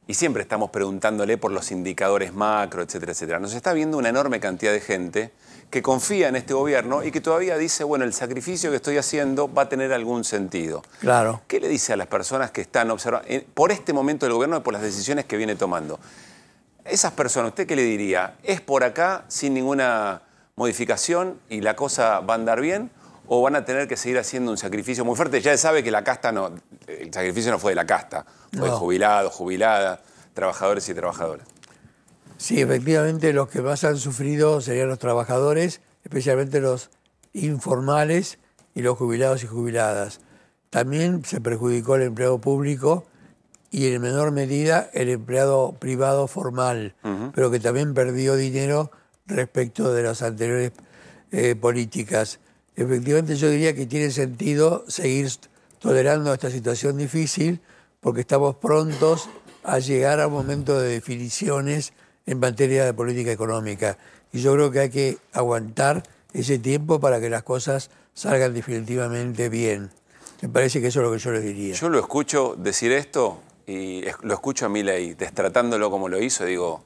y siempre estamos preguntándole por los indicadores macro, etcétera, etcétera. Nos está viendo una enorme cantidad de gente que confía en este gobierno y que todavía dice, bueno, el sacrificio que estoy haciendo va a tener algún sentido. Claro. ¿Qué le dice a las personas que están observando eh, por este momento del gobierno y por las decisiones que viene tomando? Esas personas, ¿usted qué le diría? ¿Es por acá sin ninguna modificación y la cosa va a andar bien? o van a tener que seguir haciendo un sacrificio muy fuerte. Ya sabe que la casta no, el sacrificio no fue de la casta, fue de jubilados, jubiladas, trabajadores y trabajadoras. Sí, efectivamente los que más han sufrido serían los trabajadores, especialmente los informales y los jubilados y jubiladas. También se perjudicó el empleado público y en menor medida el empleado privado formal, pero que también perdió dinero respecto de las anteriores eh, políticas efectivamente yo diría que tiene sentido seguir tolerando esta situación difícil porque estamos prontos a llegar a un momento de definiciones en materia de política económica. Y yo creo que hay que aguantar ese tiempo para que las cosas salgan definitivamente bien. Me parece que eso es lo que yo les diría. Yo lo escucho decir esto y lo escucho a Milei, destratándolo como lo hizo, digo,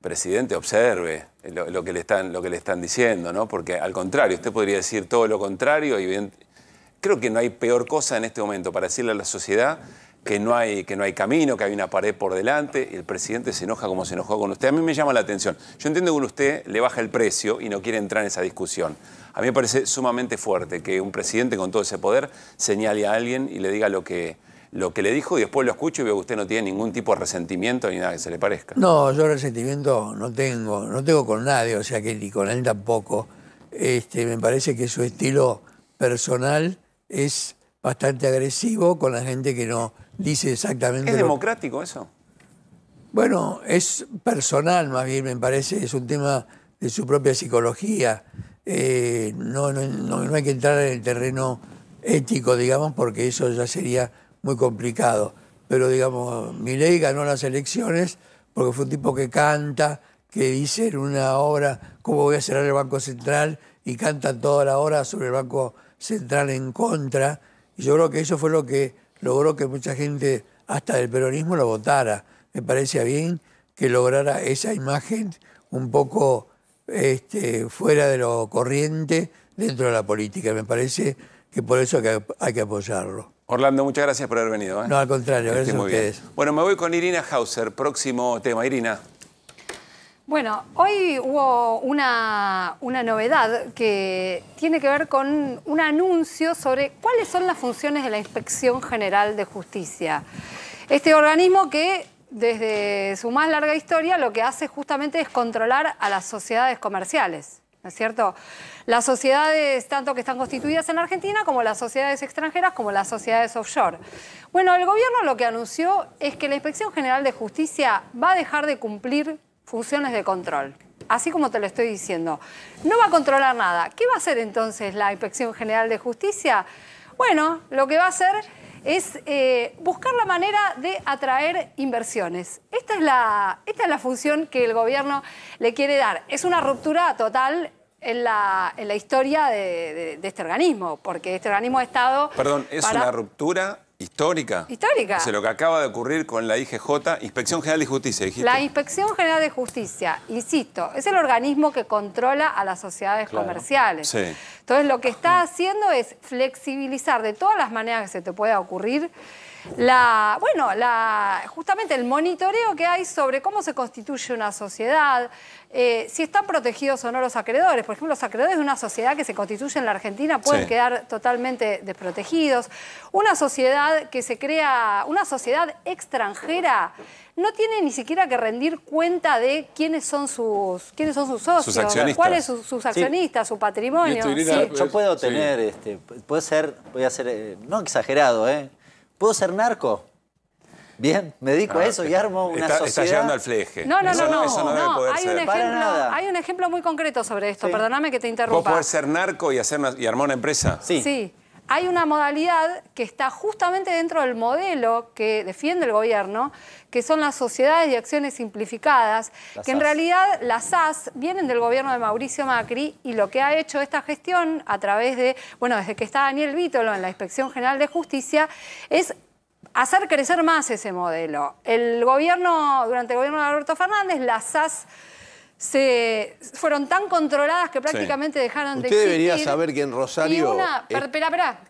presidente, observe lo, que le están, lo que le están diciendo, ¿no? Porque al contrario, usted podría decir todo lo contrario y creo que no hay peor cosa en este momento para decirle a la sociedad que no hay, que no hay camino, que hay una pared por delante, y el presidente se enoja como se enojó con usted. A mí me llama la atención. Yo entiendo que usted le baja el precio y no quiere entrar en esa discusión. A mí me parece sumamente fuerte que un presidente con todo ese poder señale a alguien y le diga lo que, lo que le dijo y después lo escucho y veo que usted no tiene ningún tipo de resentimiento ni nada que se le parezca. No, yo resentimiento no tengo, no tengo con nadie, o sea que ni con él tampoco. Este, me parece que su estilo personal es bastante agresivo con la gente que no dice exactamente. ¿Es democrático eso? Bueno, es personal más bien, me parece, es un tema de su propia psicología. Eh, no hay que entrar en el terreno ético, digamos, porque eso ya sería muy complicado. Pero digamos, Milei ganó las elecciones porque fue un tipo que canta, que dice en una obra cómo voy a cerrar el Banco Central y canta toda la hora sobre el Banco Central en contra. Y yo creo que eso fue lo que logró que mucha gente, hasta del peronismo, lo votara. Me parece bien que lograra esa imagen un poco este, fuera de lo corriente dentro de la política. Me parece que por eso hay que apoyarlo. Orlando, muchas gracias por haber venido. ¿eh? No, al contrario, gracias a ustedes. Bueno, me voy con Irina Hauser, próximo tema. Irina. Bueno, hoy hubo una, una, novedad que tiene que ver con un anuncio sobre cuáles son las funciones de la Inspección General de Justicia. Este organismo que desde su más larga historia lo que hace justamente es controlar a las sociedades comerciales, ¿no es cierto? las sociedades tanto que están constituidas en Argentina como las sociedades extranjeras como las sociedades offshore. Bueno, el gobierno lo que anunció es que la Inspección General de Justicia va a dejar de cumplir funciones de control. Así como te lo estoy diciendo. No va a controlar nada. ¿Qué va a hacer entonces la Inspección General de Justicia? Bueno, lo que va a hacer es eh, buscar la manera de atraer inversiones. Esta es, la, esta es la función que el gobierno le quiere dar. Es una ruptura total en la, en la historia de, este organismo, porque este organismo ha estado... Perdón, es una ruptura histórica. Histórica. O lo que acaba de ocurrir con la IGJ, Inspección General de Justicia, dijiste. La Inspección General de Justicia, insisto, es el organismo que controla a las sociedades comerciales. Entonces, lo que está haciendo es flexibilizar de todas las maneras que se te pueda ocurrir la, bueno, la, justamente el monitoreo que hay sobre cómo se constituye una sociedad, eh, si están protegidos o no los acreedores. Por ejemplo, los acreedores de una sociedad que se constituye en la Argentina pueden quedar totalmente desprotegidos. Una sociedad que se crea, una sociedad extranjera, no tiene ni siquiera que rendir cuenta de quiénes son sus, quiénes son sus socios, cuáles son sus accionistas, su patrimonio. Yo puedo tener, este, puede ser, voy a ser, eh, no exagerado, ¿eh? Puedo ser narco. Bien, me dedico a ah, eso y armo una está, sociedad. Está llegando al fleje. No, no, no, no. Eso no, debe hay, Un ejemplo, hay un ejemplo muy concreto sobre esto. Perdoname Perdóname que te interrumpa. ¿Vos ser narco y, hacer y armar una empresa? Sí. Sí hay una modalidad que está justamente dentro del modelo que defiende el gobierno, que son las sociedades de acciones simplificadas, que en realidad las SAS vienen del gobierno de Mauricio Macri y lo que ha hecho esta gestión a través de, bueno, desde que está Daniel Vítolo en la Inspección General de Justicia, es hacer crecer más ese modelo. El gobierno, durante el gobierno de Alberto Fernández, las SAS se fueron tan controladas que prácticamente dejaron de existir. Usted debería saber quién Rosario... Y una,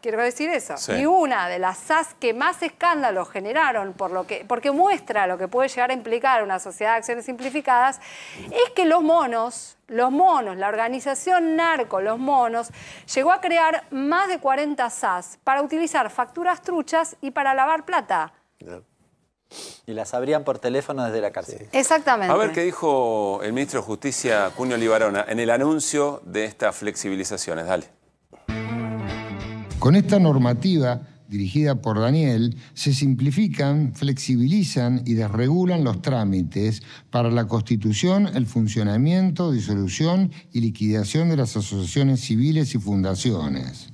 quiero decir eso. Y una de las SAS que más escándalos generaron, por lo que, porque muestra lo que puede llegar a implicar una sociedad de acciones simplificadas, es que los monos, los monos, la organización narco, los monos, llegó a crear más de 40 SAS para utilizar facturas truchas y para lavar plata. Y las abrían por teléfono desde la cárcel. Exactamente. A ver qué dijo el ministro de Justicia, Cunio Libarona, en el anuncio de estas flexibilizaciones. Dale. Con esta normativa dirigida por Daniel, se simplifican, flexibilizan y desregulan los trámites para la constitución, el funcionamiento, disolución y liquidación de las asociaciones civiles y fundaciones.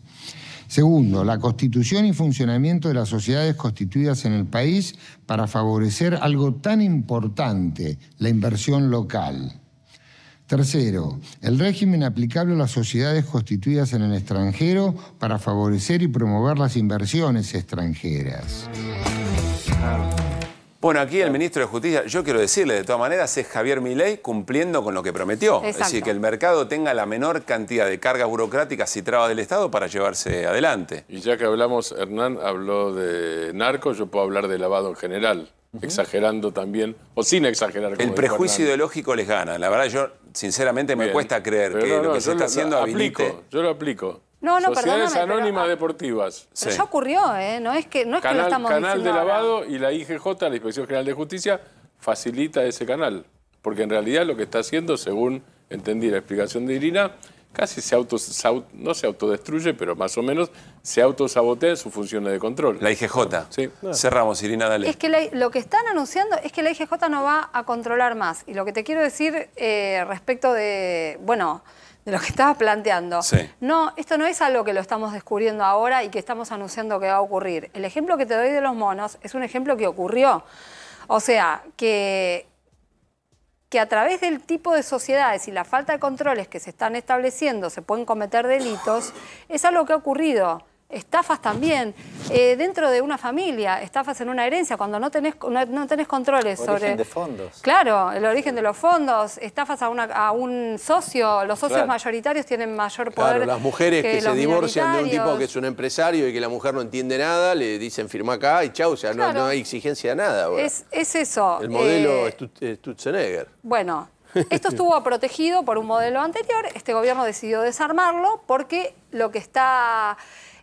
Segundo, la constitución y funcionamiento de las sociedades constituidas en el país para favorecer algo tan importante, la inversión local. Tercero, el régimen aplicable a las sociedades constituidas en el extranjero para favorecer y promover las inversiones extranjeras. Bueno, aquí el ministro de Justicia, yo quiero decirle, de todas maneras, es Javier Milei cumpliendo con lo que prometió. Es decir, que el mercado tenga la menor cantidad de cargas burocráticas y trabas del Estado para llevarse adelante. Y ya que hablamos, Hernán habló de narcos, yo puedo hablar de lavado en general. Exagerando también, o sin exagerar. El prejuicio ideológico les gana. La verdad, yo sinceramente me cuesta creer que lo que se está haciendo Yo lo aplico. No, no, Sociedades Anónimas Deportivas. Pero ya ocurrió, ¿eh? No es que, no estamos canal, que Canal de lavado y la IGJ, la Inspección General de Justicia, facilita ese canal. Porque en realidad lo que está haciendo, según entendí la explicación de Irina, casi se auto, no se autodestruye, pero más o menos se autosabotea en sus funciones de control. La IGJ. Sí. Cerramos, Irina, dale. Es que lo que están anunciando es que la IGJ no va a controlar más. Y lo que te quiero decir eh, respecto de, bueno, de lo que estaba planteando. No, esto no es algo que lo estamos descubriendo ahora y que estamos anunciando que va a ocurrir. El ejemplo que te doy de los monos es un ejemplo que ocurrió. O sea, que, que a través del tipo de sociedades y la falta de controles que se están estableciendo se pueden cometer delitos, es algo que ha ocurrido. Estafas también, eh, dentro de una familia, estafas en una herencia, cuando no tenés, no, sobre. tenés controles origen sobre... de fondos. Claro, el origen de los fondos, estafas a, un socio, los socios mayoritarios tienen mayor poder Claro, las mujeres que, se divorcian de un tipo que es un empresario y que la mujer no entiende nada, le dicen firma acá y chau, o sea, no, hay exigencia de nada. Es, eso. El modelo eh, eh, Stutzenegger. Bueno, esto estuvo protegido por un modelo anterior, este gobierno decidió desarmarlo porque lo que está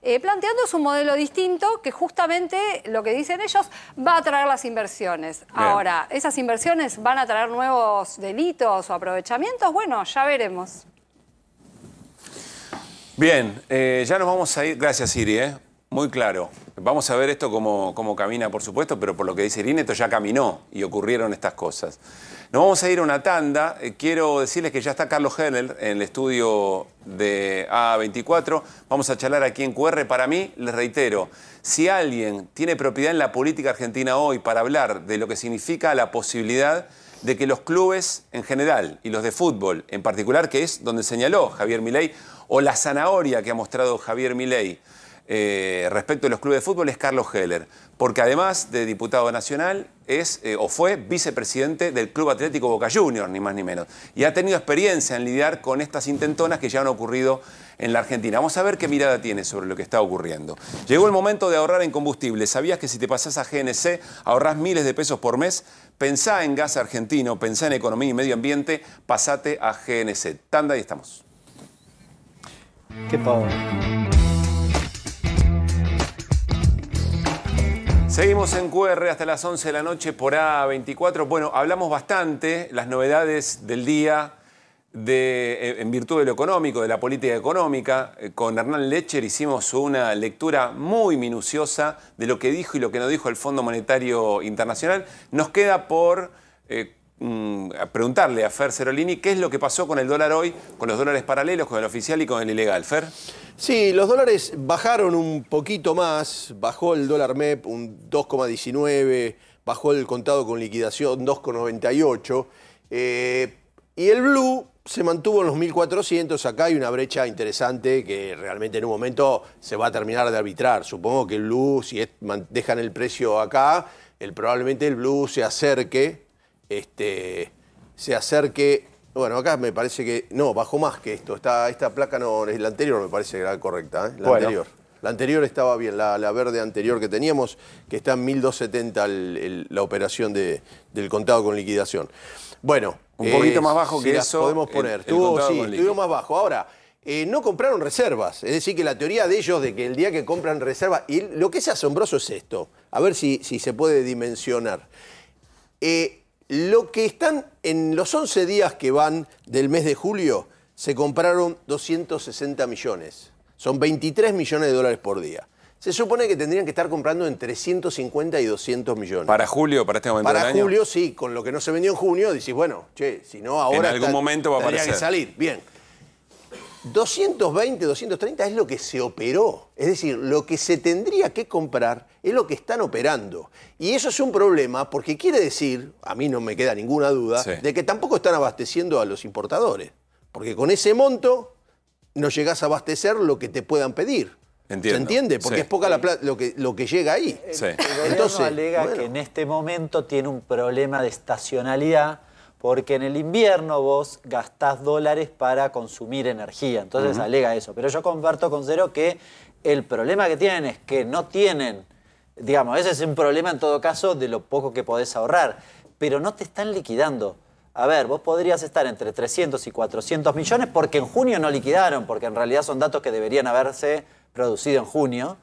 eh, planteando su un modelo distinto que justamente lo que dicen ellos va a traer las inversiones. Ahora, ¿esas inversiones van a traer nuevos delitos o aprovechamientos? Bueno, ya veremos. Bien, eh, ya nos vamos a ir. Gracias, Siri. Eh. muy claro. Vamos a ver esto cómo, camina, por supuesto, pero por lo que dice Irine, esto ya caminó y ocurrieron estas cosas. Nos vamos a ir a una tanda. Eh, quiero decirles que ya está Carlos Henner en el estudio de A24. Vamos a charlar aquí en QR. Para mí, les reitero, si alguien tiene propiedad en la política argentina hoy para hablar de lo que significa la posibilidad de que los clubes en general y los de fútbol en particular, que es donde señaló Javier Milei, o la zanahoria que ha mostrado Javier Milei, eh, respecto de los clubes de fútbol es Carlos Heller, porque además de diputado nacional es eh, o fue vicepresidente del Club Atlético Boca Juniors, ni más ni menos, y ha tenido experiencia en lidiar con estas intentonas que ya han ocurrido en la Argentina. Vamos a ver qué mirada tiene sobre lo que está ocurriendo. Llegó el momento de ahorrar en combustible. ¿Sabías que si te pasás a GNC ahorrás miles de pesos por mes? Pensá en gas argentino, pensá en economía y medio ambiente, pasate a GNC. Tanda y estamos. Qué Seguimos en QR hasta las 11 de la noche por A24. Bueno, hablamos bastante las novedades del día eh, en virtud de lo económico, de la política económica. Eh, con Hernán Lecher hicimos una lectura muy minuciosa de lo que dijo y lo que no dijo el Fondo Monetario Internacional. Nos queda por eh, Mm, a preguntarle a Fer Cerolini qué es lo que pasó con el dólar hoy, con los dólares paralelos, con el oficial y con el ilegal. Fer. Sí, los dólares bajaron un poquito más, bajó el dólar MEP un 2,19, bajó el contado con liquidación 2,98 eh, y el blue se mantuvo en los 1.400, acá hay una brecha interesante que realmente en un momento se va a terminar de arbitrar. Supongo que el blue, si dejan el precio acá, el, probablemente el blue se acerque este, se acerque. Bueno, acá me parece que. No, bajó más que esto. Está, esta placa no. es La anterior me parece que era correcta, ¿eh? la anterior. La anterior estaba bien, la, verde anterior que teníamos, que está en 1270 la operación de, del contado con liquidación. Bueno. Un poquito eh, más bajo que eso. Podemos poner. estuvo, sí, estuvo más bajo. Ahora. Eh, no compraron reservas. Es decir, que la teoría de ellos de que el día que compran reservas, y lo que es asombroso es esto, a ver si, si se puede dimensionar. Eh, lo que están en los 11 días que van del mes de julio, se compraron 260 millones. Son 23 millones de dólares por día. Se supone que tendrían que estar comprando entre 150 y 200 millones. ¿Para julio, para este momento para julio, sí. Con lo que no se vendió en junio, decís, bueno, che, si no ahora... En algún momento va a que salir. Bien. 220, 230 es lo que se operó. Es decir, lo que se tendría que comprar es lo que están operando. Y eso es un problema porque quiere decir, a mí no me queda ninguna duda, de que tampoco están abasteciendo a los importadores. Porque con ese monto no llegás a abastecer lo que te puedan pedir. ¿Se entiende? Porque es poca la lo, que, llega ahí. El, gobierno alega que en este momento tiene un problema de estacionalidad porque en el invierno vos gastás dólares para consumir energía. Entonces alega eso. Pero yo comparto con Cero que el problema que tienen es que no tienen, digamos, ese es un problema en todo caso de lo poco que podés ahorrar, pero no te están liquidando. A ver, vos podrías estar entre 300 y 400 millones porque en junio no liquidaron, porque en realidad son datos que deberían haberse producido en junio,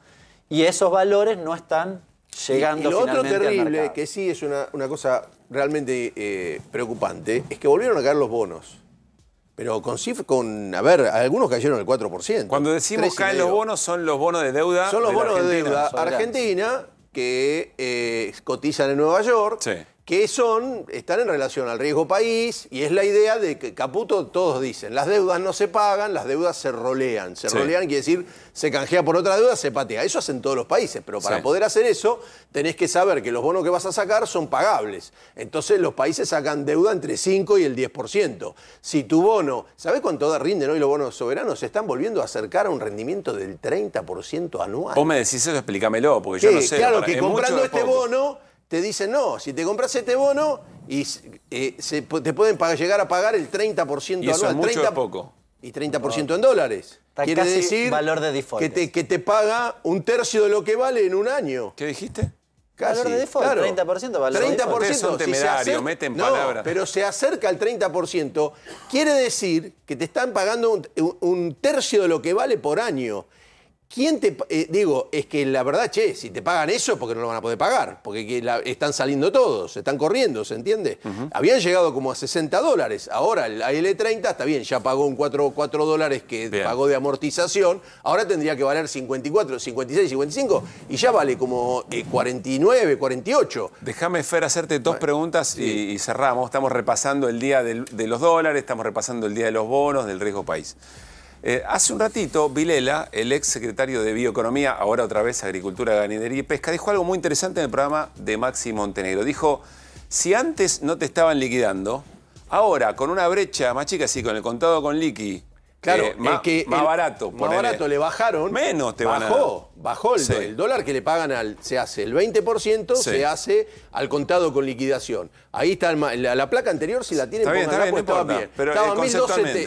y esos valores no están llegando y, y lo otro terrible, que sí es una cosa realmente eh, preocupante es que volvieron a caer los bonos. Pero con con, a ver, algunos cayeron el 4%. Cuando decimos caen los bonos, son los bonos de deuda. Son los bonos de deuda. Argentina, que eh, cotizan en Nueva York. Sí que son, están en relación al riesgo país y es la idea de que Caputo todos dicen, las deudas no se pagan, las deudas se rolean. Se rolean quiere decir, se canjea por otra deuda, se patea. Eso hacen todos los países, pero para poder hacer eso tenés que saber que los bonos que vas a sacar son pagables. Entonces los países sacan deuda entre 5 y el 10%. Si tu bono, ¿sabés cuánto rinden hoy los bonos soberanos? Se están volviendo a acercar a un rendimiento del 30% anual. Vos me decís eso, explícamelo, porque yo no sé. Claro que comprando este bono te dicen, no, si te compras este bono y eh, te pueden llegar a pagar el 30% ¿Y anual. mucho 30, poco? Y 30% en dólares. Quiere decir Que te, paga un tercio de lo que vale en un año. ¿Qué dijiste? Casi, valor de default, claro. 30% valor 30%, de default. pero se acerca al 30%, quiere decir que te están pagando un, tercio de lo que vale por año. ¿Quién te.? Eh, digo, es que la verdad, che, si te pagan eso, porque no lo van a poder pagar. Porque están saliendo todos, están corriendo, ¿se entiende? Habían llegado como a 60 dólares. Ahora el AL30 está bien, ya pagó un 4, dólares que pagó de amortización. Ahora tendría que valer 54, 56, 55. Y ya vale como 49, eh, 48. Déjame, Fer, hacerte dos preguntas y, cerramos. Estamos repasando el día de los dólares, estamos repasando el día de los bonos, del riesgo país. Eh, hace un ratito, Vilela, el ex secretario de Bioeconomía, ahora otra vez Agricultura, Ganadería y Pesca, dijo algo muy interesante en el programa de Maxi Montenegro. Dijo, si antes no te estaban liquidando, ahora con una brecha más chica, así con el contado con liqui Claro, eh, más, que barato. Más barato, le bajaron. Menos te bajó, Bajó el, dólar que le pagan al, se hace el 20%, se hace al contado con liquidación. Ahí está la, placa anterior, si la tienen, está bien, bien, pues estaba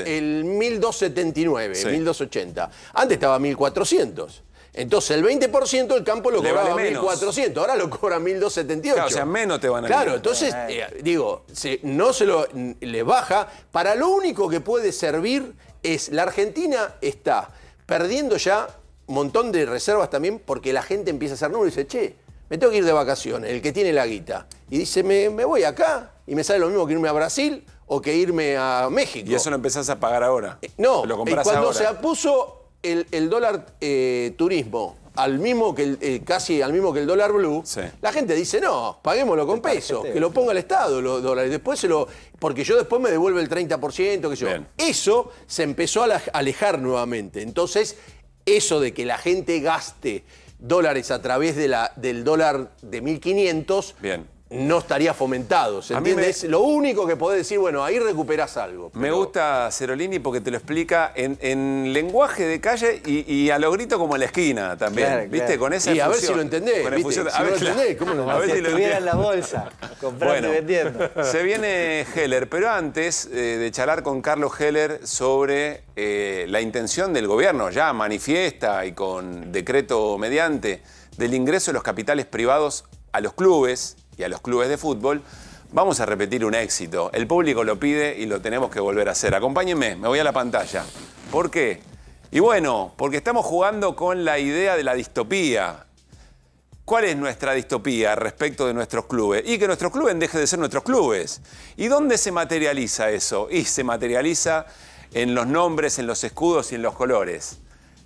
el 1279, 1280. Antes estaba 1400. Entonces el 20% el campo lo cobraba 1.400, ahora lo cobra 1.278. o sea, menos te van a Claro, entonces, eh, digo, no se lo le baja para lo único que puede servir es la Argentina está perdiendo ya un montón de reservas también porque la gente empieza a hacer números y dice, che, me tengo que ir de vacaciones, el que tiene la guita. Y dice, me, voy acá y me sale lo mismo que irme a Brasil o que irme a México. Y eso lo empezás a pagar ahora. no, lo eh, cuando se puso el, dólar eh, turismo al mismo que el, eh, casi al mismo que el dólar blue, la gente dice, no, paguémoslo con peso, que lo ponga el Estado, los dólares. Después se lo. Porque yo después me devuelve el 30%, que yo. Eso se empezó a alejar nuevamente. Entonces, eso de que la gente gaste dólares a través de la, del dólar de 1.500, Bien no estaría fomentado, ¿se entiende? Es lo único que podés decir, bueno, ahí recuperás algo. Me gusta Cerolini porque te lo explica en, lenguaje de calle y, a lo grito como en la esquina también, ¿viste? Con esa Y a ver si lo entendés, ¿viste? Si a ver, lo entendés, ¿cómo lo A ver si lo en la bolsa, comprando y vendiendo. Se viene Heller, pero antes eh, de charlar con Carlos Heller sobre eh, la intención del gobierno, ya manifiesta y con decreto mediante, del ingreso de los capitales privados a los clubes, y a los clubes de fútbol, vamos a repetir un éxito. El público lo pide y lo tenemos que volver a hacer. Acompáñenme, me voy a la pantalla. ¿Por qué? Y bueno, porque estamos jugando con la idea de la distopía. ¿Cuál es nuestra distopía respecto de nuestros clubes? Y que nuestros clubes dejen de ser nuestros clubes. ¿Y dónde se materializa eso? Y se materializa en los nombres, en los escudos y en los colores.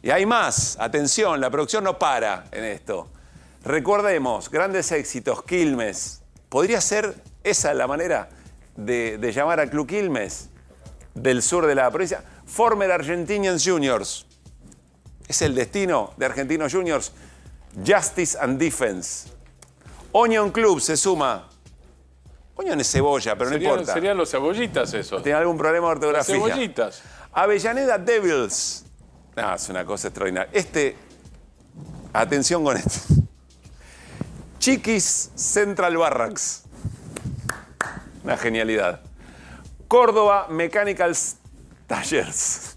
Y hay más, atención, la producción no para en esto. Recordemos, grandes éxitos, Quilmes. ¿Podría ser esa la manera de, llamar a Club Quilmes del sur de la provincia? Former Argentinian Juniors. Es el destino de Argentinos Juniors. Justice and Defense. Onion Club se suma. Onion es cebolla, pero no importa. Serían los cebollitas eso. ¿Tiene algún problema ortográfico. ortografía? cebollitas. Avellaneda Devils. Ah, es una cosa extraordinaria. Este, atención con esto. Chiquis Central Barracks. Una genialidad. Córdoba Mechanicals Tallers.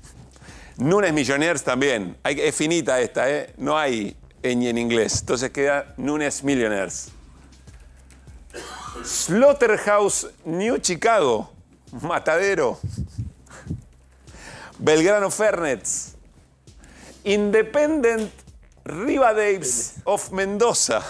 Nunes Millionaires también. es finita esta, ¿eh? No hay en inglés. Entonces queda Nunes Millionaires. Slaughterhouse New Chicago. Matadero. Belgrano Fernets. Independent Rivadaves of Mendoza.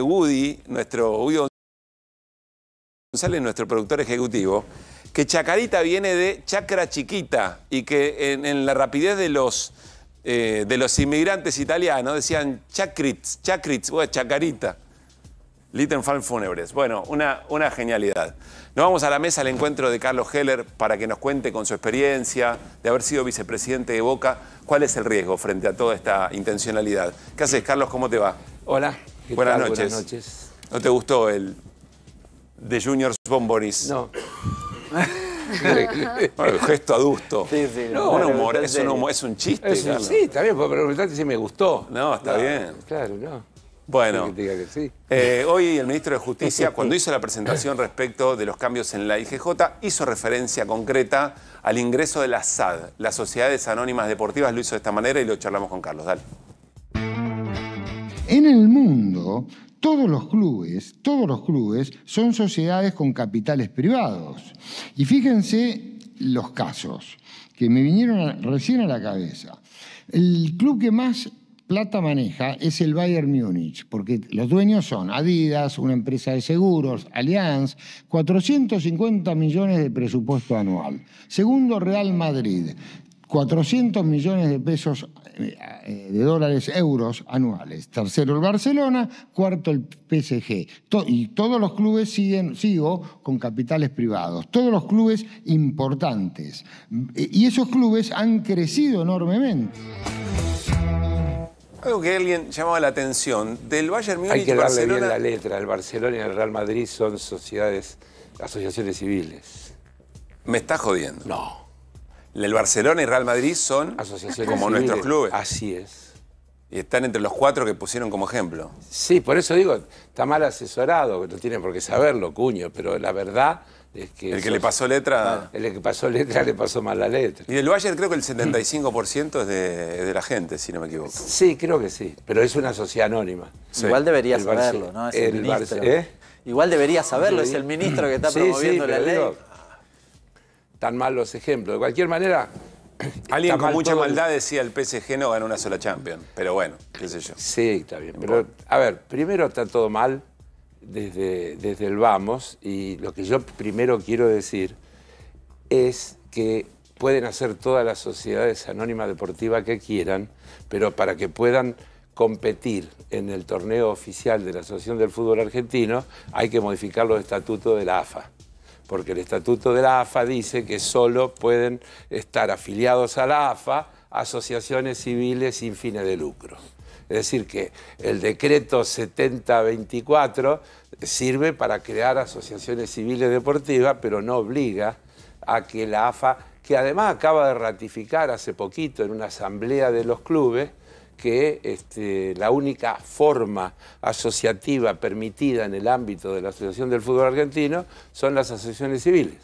Woody, nuestro nuestro productor ejecutivo, que Chacarita viene de Chacra Chiquita y que en, la rapidez de los, eh, de los inmigrantes italianos decían Chacrits, Chacrits, o Chacarita. fan Fúnebres. Bueno, una, una genialidad. Nos vamos a la mesa al encuentro de Carlos Heller para que nos cuente con su experiencia de haber sido vicepresidente de Boca, cuál es el riesgo frente a toda esta intencionalidad. ¿Qué haces, Carlos? ¿Cómo te va? Hola, Buenas noches. noches. ¿No te gustó el de Juniors Bomboris? No. el gesto adusto. Sí, sí. No, es, un humor, es un chiste. Sí, está bien, pero preguntaste sí me gustó. No, está bien. Claro, no. Bueno, eh, hoy el ministro de Justicia, cuando hizo la presentación respecto de los cambios en la IGJ, hizo referencia concreta al ingreso de la SAD, las Sociedades Anónimas Deportivas, lo hizo de esta manera y lo charlamos con Carlos. Dale. En el mundo, todos los clubes, todos los clubes son sociedades con capitales privados. Y fíjense los casos que me vinieron recién a la cabeza. El club que más plata maneja es el Bayern Múnich, porque los dueños son Adidas, una empresa de seguros, Allianz, 450 millones de presupuesto anual. Segundo, Real Madrid, 400 millones de pesos eh, eh, de dólares, euros anuales. Tercero el Barcelona, cuarto el PSG. y todos los clubes siguen, sigo, con capitales privados. Todos los clubes importantes. Y esos clubes han crecido enormemente. Algo que alguien llamaba la atención, del Bayern Múnich... Hay que darle bien la letra, el Barcelona y el Real Madrid son sociedades, asociaciones civiles. Me estás jodiendo. No el Barcelona y Real Madrid son como nuestros clubes. Así es. Y están entre los cuatro que pusieron como ejemplo. Sí, por eso digo, está mal asesorado, no tiene por qué saberlo, cuño, pero la verdad es que... El que le pasó letra... Ah, el que pasó letra le pasó mal la letra. Y del Bayern creo que el 75% es de, la gente, si no me equivoco. Sí, creo que sí, pero es una sociedad anónima. Igual debería saberlo, ¿no? el, ¿Eh? Igual debería saberlo, es el ministro que está promoviendo la ley tan mal los ejemplos. De cualquier manera... Alguien con mucha maldad decía el PSG no gana una sola Champions, pero bueno, qué sé yo. Sí, está bien. Pero, a ver, primero está todo mal desde, desde el vamos y lo que yo primero quiero decir es que pueden hacer todas las sociedades anónimas deportivas que quieran, pero para que puedan competir en el torneo oficial de la Asociación del Fútbol Argentino hay que modificar los estatutos de la AFA porque el estatuto de la AFA dice que solo pueden estar afiliados a la AFA asociaciones civiles sin fines de lucro. Es decir, que el decreto 7024 sirve para crear asociaciones civiles deportivas, pero no obliga a que la AFA, que además acaba de ratificar hace poquito en una asamblea de los clubes, que este, la única forma asociativa permitida en el ámbito de la Asociación del Fútbol Argentino son las asociaciones civiles.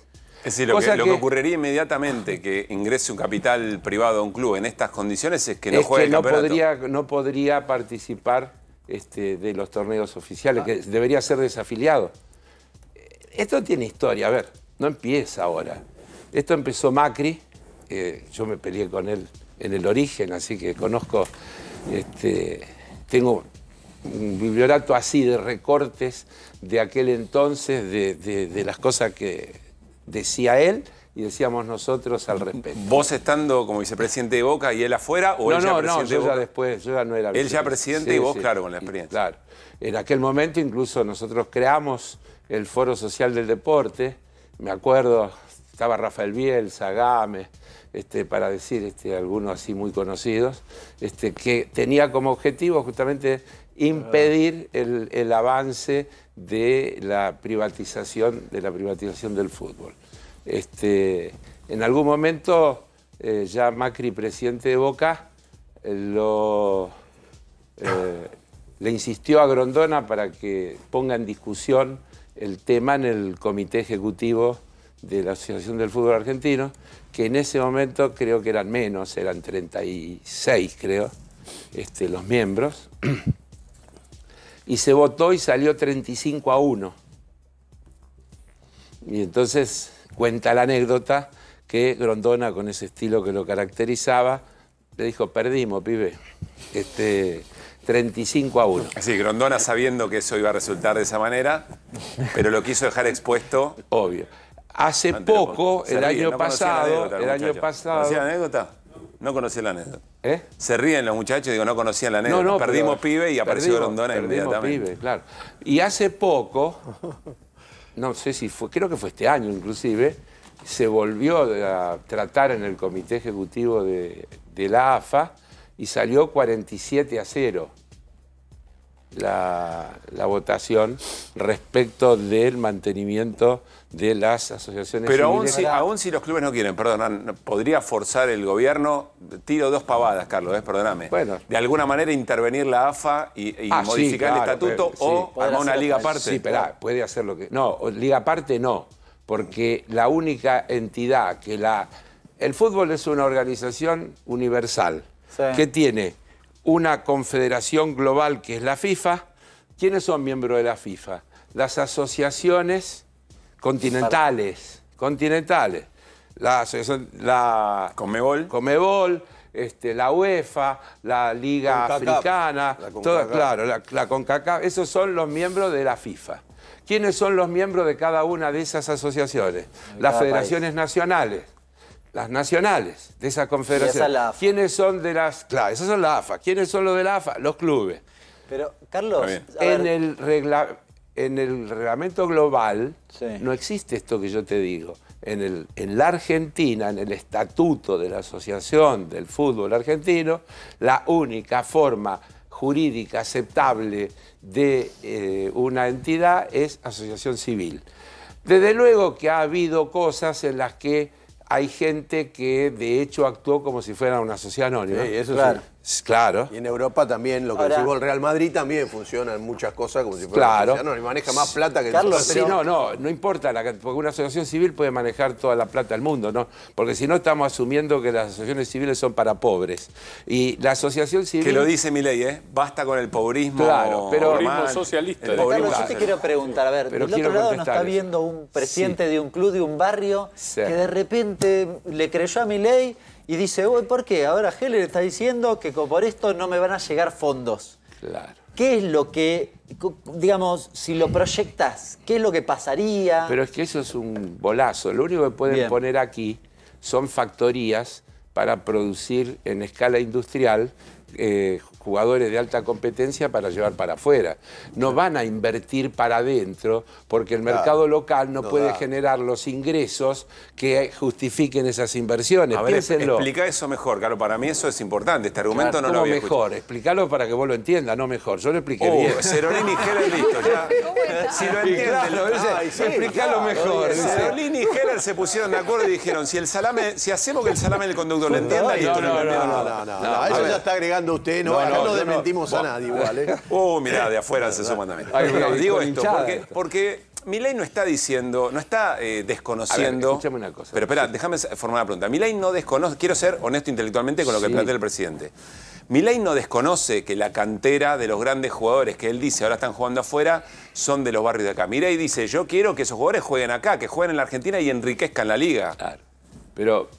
Es decir, lo, que, ocurriría inmediatamente que ingrese un capital privado a un club en estas condiciones es que no juegue el no Podría, no podría participar este, de los torneos oficiales, que debería ser desafiliado. Esto tiene historia, a ver, no empieza ahora. Esto empezó Macri, eh, yo me peleé con él en el origen, así que conozco, este, tengo un bibliorato así de recortes de aquel entonces, de, las cosas que decía él y decíamos nosotros al respecto. ¿Vos estando como vicepresidente de Boca y él afuera o no, él ya no, presidente no, ya después, yo ya no era Él ya presidente y vos, claro, con la experiencia. Claro. En aquel momento incluso nosotros creamos el Foro Social del Deporte, me acuerdo, estaba Rafael Biel, Sagame, este, para decir este, algunos así muy conocidos, este, que tenía como objetivo justamente impedir el, avance de la privatización, de la privatización del fútbol. Este, en algún momento, eh, ya Macri, presidente de Boca, eh, eh, le insistió a Grondona para que ponga en discusión el tema en el comité ejecutivo de la Asociación del Fútbol Argentino que en ese momento creo que eran menos, eran 36 creo, este, los miembros, y se votó y salió 35 a 1. Y entonces cuenta la anécdota que Grondona, con ese estilo que lo caracterizaba, le dijo, perdimos, pibe, este, 35 a 1. Sí, Grondona sabiendo que eso iba a resultar de esa manera, pero lo quiso dejar expuesto. Obvio. Hace poco, el año pasado, el año pasado. ¿Conocía la anécdota? No conocía la anécdota. ¿Eh? Se ríen los muchachos, digo, no conocían la anécdota. perdimos pibe y apareció perdimos, perdimos Pibe, claro. Y hace poco, no sé si fue, creo que fue este año inclusive, se volvió a tratar en el comité ejecutivo de, la AFA y salió 47 a 0. la, votación respecto del mantenimiento de las asociaciones Pero aún si, aún si, los clubes no quieren, perdón, podría forzar el gobierno, tiro dos pavadas, Carlos, ¿eh? perdóname, bueno. de alguna manera intervenir la AFA y, ah, modificar el estatuto o sí, una liga aparte. Sí, pero ah, puede hacer lo que... No, liga aparte no, porque la única entidad que la... El fútbol es una organización universal que tiene una confederación global que es la FIFA. ¿Quiénes son miembros de la FIFA? Las asociaciones continentales, continentales. La, la Comebol. Comebol este, la UEFA, la Liga Africana, claro, la, CONCACAF, esos son los miembros de la FIFA. ¿Quiénes son los miembros de cada una de esas asociaciones? las federaciones nacionales, las nacionales de esa confederación. Esa ¿Quiénes son de las...? Claro, esas son la AFA. ¿Quiénes son los de la AFA? Los clubes. Pero, Carlos... En el regla en el reglamento global no existe esto que yo te digo. En, la Argentina, en el estatuto de la Asociación del Fútbol Argentino, la única forma jurídica aceptable de eh, una entidad es asociación civil. Desde luego que ha habido cosas en las que hay gente que de hecho actuó como si fuera una sociedad anónima. Sí, eso Claro. Y en Europa también, lo que Ahora, el Real Madrid también en muchas cosas como si fuera claro. no, maneja más plata que Carlos, sí, no, no, no importa, porque una asociación civil puede manejar toda la plata del mundo, ¿no? Porque si no estamos asumiendo que las asociaciones civiles son para pobres. Y la asociación civil... Que lo dice mi ley, ¿eh? Basta con el pobrismo. Claro, pero... Pobrismo socialista. ¿eh? Carlos, yo te quiero preguntar, a ver, pero otro lado nos está viendo un presidente de un club, de un barrio, que de repente le creyó a mi ley y dice, uy, ¿por qué? Ahora Heller está diciendo que por esto no me van a llegar fondos. Claro. ¿Qué es lo que, digamos, si lo proyectas, qué es lo que pasaría? Pero es que eso es un bolazo. Lo único que pueden poner aquí son factorías para producir en escala industrial eh, jugadores de alta competencia para llevar para afuera. No van a invertir para adentro porque el mercado local no, puede generar los ingresos que justifiquen esas inversiones. A explica eso mejor, claro, para mí eso es importante, este argumento no lo había mejor, explícalo para que vos lo entiendas, no mejor, yo lo expliqué uh, bien. Cerolini Heller, listo, ya. Si lo entiendes, lo explícalo mejor. Cerolini y Heller se pusieron de acuerdo y dijeron, si el salame, si hacemos que el salame del conductor lo entienda, y no, No, no, no, eso ya está agregando usted, no, no, lo desmentimos a nadie igual, ¿eh? Uh, mirá, de afuera se suman también. digo esto porque, porque Milei no está diciendo, no está eh, desconociendo. escúchame una cosa. Pero espera, déjame formar una pregunta. Milei no desconoce, quiero ser honesto intelectualmente con lo que plantea el presidente. Milei no desconoce que la cantera de los grandes jugadores que él dice ahora están jugando afuera son de los barrios de acá. y dice, yo quiero que esos jugadores jueguen acá, que jueguen en la Argentina y enriquezcan la liga. Claro. Pero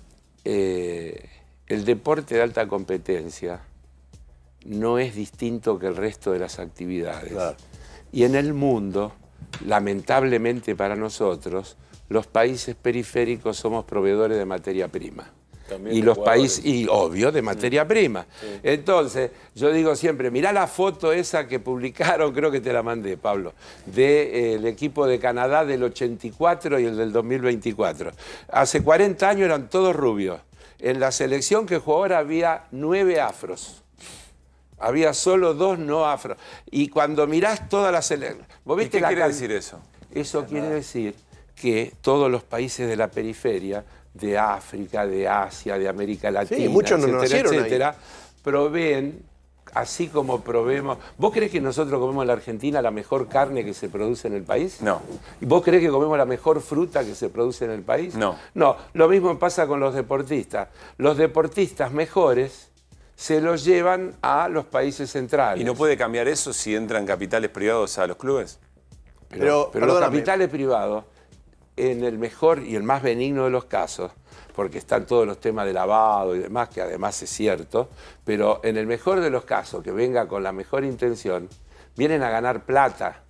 eh, el deporte de alta competencia no es distinto que el resto de las actividades. Y en el mundo, lamentablemente para nosotros, los países periféricos somos proveedores de materia prima. y los países, y obvio, de materia prima. Entonces, yo digo siempre, mirá la foto esa que publicaron, creo que te la mandé, Pablo, del de, eh, el equipo de Canadá del 84 y el del 2024. Hace 40 años eran todos rubios. En la selección que jugó ahora había nueve afros. Había solo dos no afro. Y cuando mirás todas las ¿Qué quiere decir eso? Eso quiere decir que todos los países de la periferia, de África, de Asia, de América Latina, etcétera, etcétera proveen así como proveemos... ¿Vos crees que nosotros comemos en la Argentina la mejor carne que se produce en el país? No. ¿Vos crees que comemos la mejor fruta que se produce en el país? No. No, lo mismo pasa con los deportistas. Los deportistas mejores se los llevan a los países centrales. ¿Y no puede cambiar eso si entran capitales privados a los clubes? Pero, los capitales privados, en el mejor y el más benigno de los casos, porque están todos los temas de lavado y demás, que además es cierto, pero en el mejor de los casos, que venga con la mejor intención, vienen a ganar plata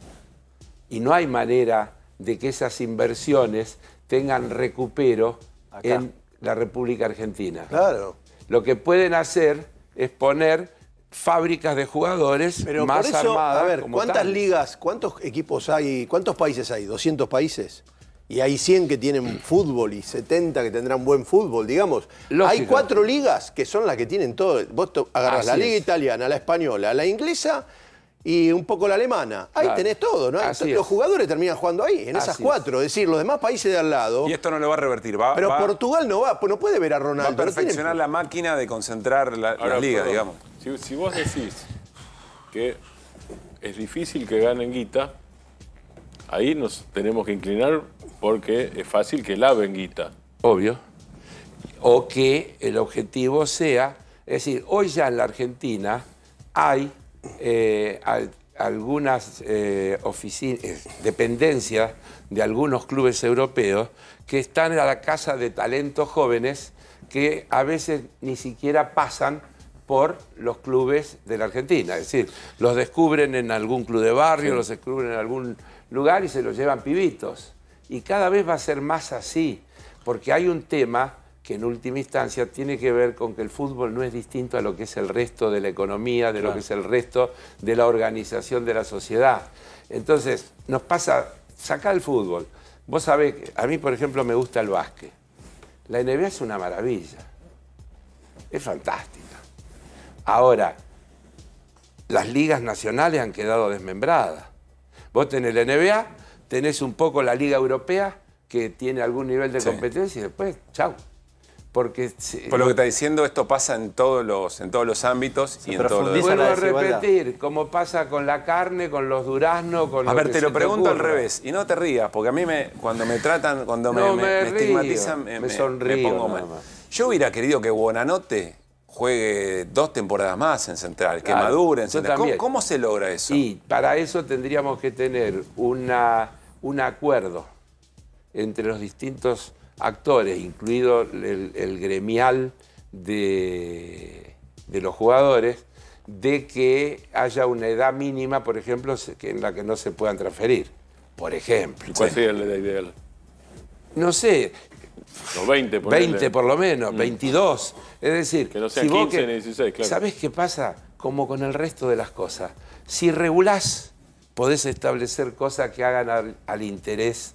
y no hay manera de que esas inversiones tengan recupero en la República Argentina. Claro. Lo que pueden hacer es poner fábricas de jugadores Pero más eso, A ver, ¿cuántas ligas, cuántos equipos hay, cuántos países hay? ¿200 países? Y hay 100 que tienen fútbol y 70 que tendrán buen fútbol, digamos. Hay cuatro ligas que son las que tienen todo. Vos agarras la liga italiana, la española, la inglesa y un poco la alemana. Ahí tenés todo, ¿no? los jugadores terminan jugando ahí, en esas cuatro. Es. decir, los demás países de al lado. Y esto no lo va a revertir, va. Pero Portugal no va, pues no puede ver a Ronaldo. Va perfeccionar la máquina de concentrar la, liga, digamos. Si, vos decís que es difícil que ganen guita, ahí nos tenemos que inclinar porque es fácil que laven guita. Obvio. O que el objetivo sea, es decir, hoy ya en la Argentina hay eh, algunas eh, eh, dependencias de algunos clubes europeos que están a la casa de talentos jóvenes que a veces ni siquiera pasan por los clubes de la Argentina. Es decir, los descubren en algún club de barrio, los descubren en algún lugar y se los llevan pibitos. Y cada vez va a ser más así, porque hay un tema que en última instancia tiene que ver con que el fútbol no es distinto a lo que es el resto de la economía, de lo que es el resto de la organización de la sociedad. Entonces, nos pasa, saca el fútbol. Vos sabés, a mí, por ejemplo, me gusta el básquet. La NBA es una maravilla. Es fantástica. Ahora, las ligas nacionales han quedado desmembradas. Vos tenés la NBA, tenés un poco la Liga Europea, que tiene algún nivel de competencia, y después, chau. Por lo que está diciendo, esto pasa en todos los, en todos los ámbitos y en todos los... Vuelvo a repetir, como pasa con la carne, con los duraznos, con A ver, te lo pregunto al revés, y no te rías, porque a mí me, cuando me tratan, cuando me, me, estigmatizan, me, sonrío, Yo hubiera querido que Buonanote juegue dos temporadas más en Central, que madure en Central. ¿Cómo, se logra eso? Y para eso tendríamos que tener un acuerdo entre los distintos actores, incluido el, gremial de, los jugadores, de que haya una edad mínima, por ejemplo, en la que no se puedan transferir. Por ejemplo. ¿Cuál sería la edad ideal? No sé. Los 20, por 20 por lo menos, 22. Mm. Es decir, que no sean 15 ni 16, claro. ¿Sabes qué pasa? Como con el resto de las cosas. Si regulás, podés establecer cosas que hagan al interés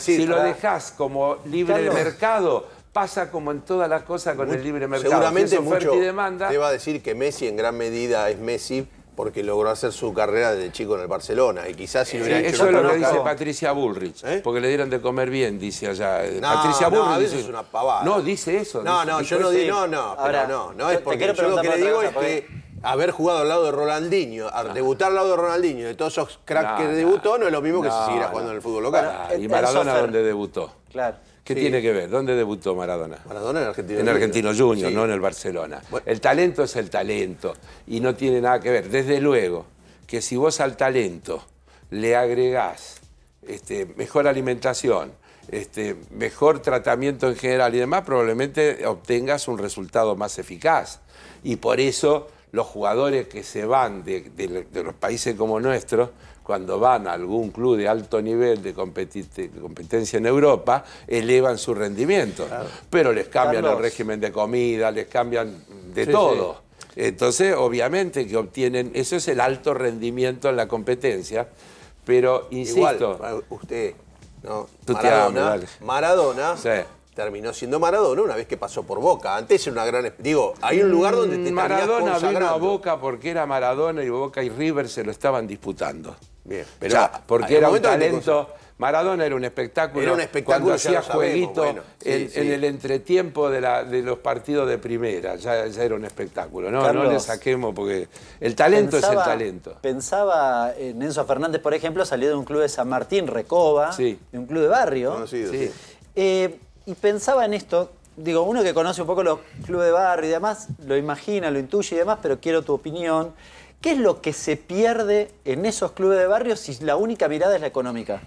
si lo dejas como libre de mercado, pasa como en todas las cosas con el libre mercado. Seguramente mucho y demanda, te va a decir que Messi en gran medida es Messi porque logró hacer su carrera desde chico en el Barcelona. Y quizás Eso es lo que dice Patricia Bullrich. ¿Eh? Porque le dieron de comer bien, dice allá. Patricia Bullrich. No, dice, es una pavada. No, dice eso. No, no, yo no digo. No, no, pero no. es porque yo lo que le digo es que haber jugado al lado de Rolandinho, debutar al lado de Ronaldinho, de todos esos cracks que debutó, no es lo mismo que si siguiera jugando en el fútbol local. y Maradona, ¿dónde debutó? Claro. ¿Qué tiene que ver? ¿Dónde debutó Maradona? Maradona en Argentino En Argentino Junior, no en el Barcelona. El talento es el talento y no tiene nada que ver. Desde luego que si vos al talento le agregás este, mejor alimentación, este, mejor tratamiento en general y demás, probablemente obtengas un resultado más eficaz. Y por eso los jugadores que se van de, los países como nuestros, cuando van a algún club de alto nivel de, competencia en Europa, elevan su rendimiento. Pero les cambian el régimen de comida, les cambian de todo. Entonces, obviamente que obtienen, eso es el alto rendimiento en la competencia, pero insisto... usted, no, Maradona, Maradona sí terminó siendo Maradona una vez que pasó por Boca. Antes era una gran... Digo, hay un lugar donde te mm, Maradona vino a Boca porque era Maradona y Boca y River se lo estaban disputando. Bien, pero porque era un talento... Maradona era un espectáculo. Era un espectáculo. Cuando hacía jueguito en, el entretiempo de, la, de, los partidos de primera, ya, era un espectáculo. No, no le saquemos porque el talento es el talento. Pensaba en Fernández, por ejemplo, salió de un club de San Martín, Recoba, sí. de un club de barrio. Conocido, eh, y pensaba en esto, digo, uno que conoce un poco los clubes de barrio y demás, lo imagina, lo intuye y demás, pero quiero tu opinión. ¿Qué es lo que se pierde en esos clubes de barrio si la única mirada es la económica?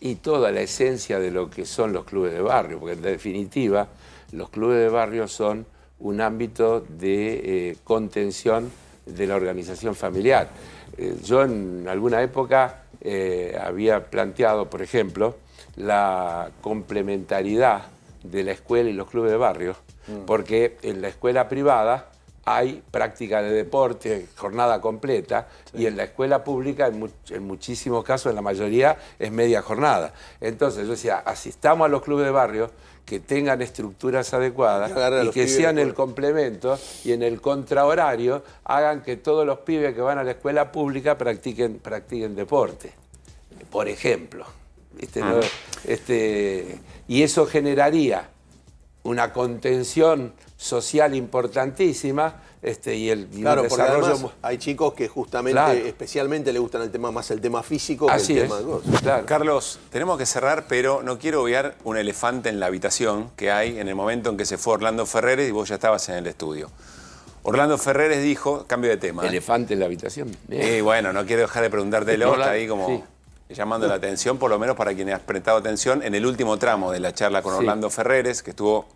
Y toda la esencia de lo que son los clubes de barrio, porque en definitiva los clubes de barrio son un ámbito de eh, contención de la organización familiar. Eh, yo en alguna época eh, había planteado, por ejemplo, la complementariedad de la escuela y los clubes de barrio, mm. porque en la escuela privada hay práctica de deporte, jornada completa, y en la escuela pública, en, muchísimos casos, en la mayoría, es media jornada. Entonces, yo decía, asistamos a los clubes de barrio que tengan estructuras adecuadas y, que sean el complemento y en el contrahorario hagan que todos los pibes que van a la escuela pública practiquen, practiquen deporte, por ejemplo. Ah. Este, y eso generaría una contención social importantísima este, y el, claro, desarrollo... hay chicos que justamente, especialmente le gustan el tema más el tema físico que Así el tema es. Carlos, tenemos que cerrar, pero no quiero obviar un elefante en la habitación que hay en el momento en que se fue Orlando Ferreres y vos ya estabas en el estudio. Orlando Ferreres dijo, cambio de tema. ¿eh? Elefante en la habitación. y eh, bueno, no quiero dejar de preguntártelo, está ahí como llamando la atención, por lo menos para quienes han prestado atención, en el último tramo de la charla con Orlando Ferreres, que estuvo,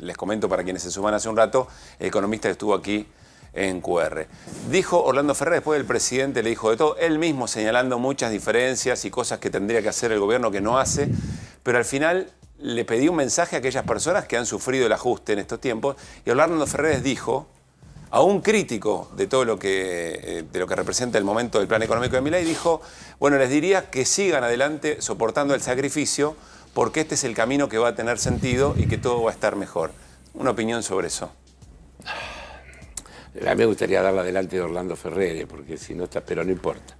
les comento para quienes se suman hace un rato, el economista que estuvo aquí en QR. Dijo Orlando Ferreres, después el presidente le dijo de todo, él mismo señalando muchas diferencias y cosas que tendría que hacer el gobierno que no hace, pero al final le pedí un mensaje a aquellas personas que han sufrido el ajuste en estos tiempos y Orlando Ferreres dijo, a un crítico de todo lo que, eh, de lo que representa el momento del plan económico de y dijo, bueno, les diría que sigan adelante soportando el sacrificio porque este es el camino que va a tener sentido y que todo va a estar mejor. Una opinión sobre eso. A mí me gustaría darla adelante de Orlando ferrere porque si no está, pero no importa.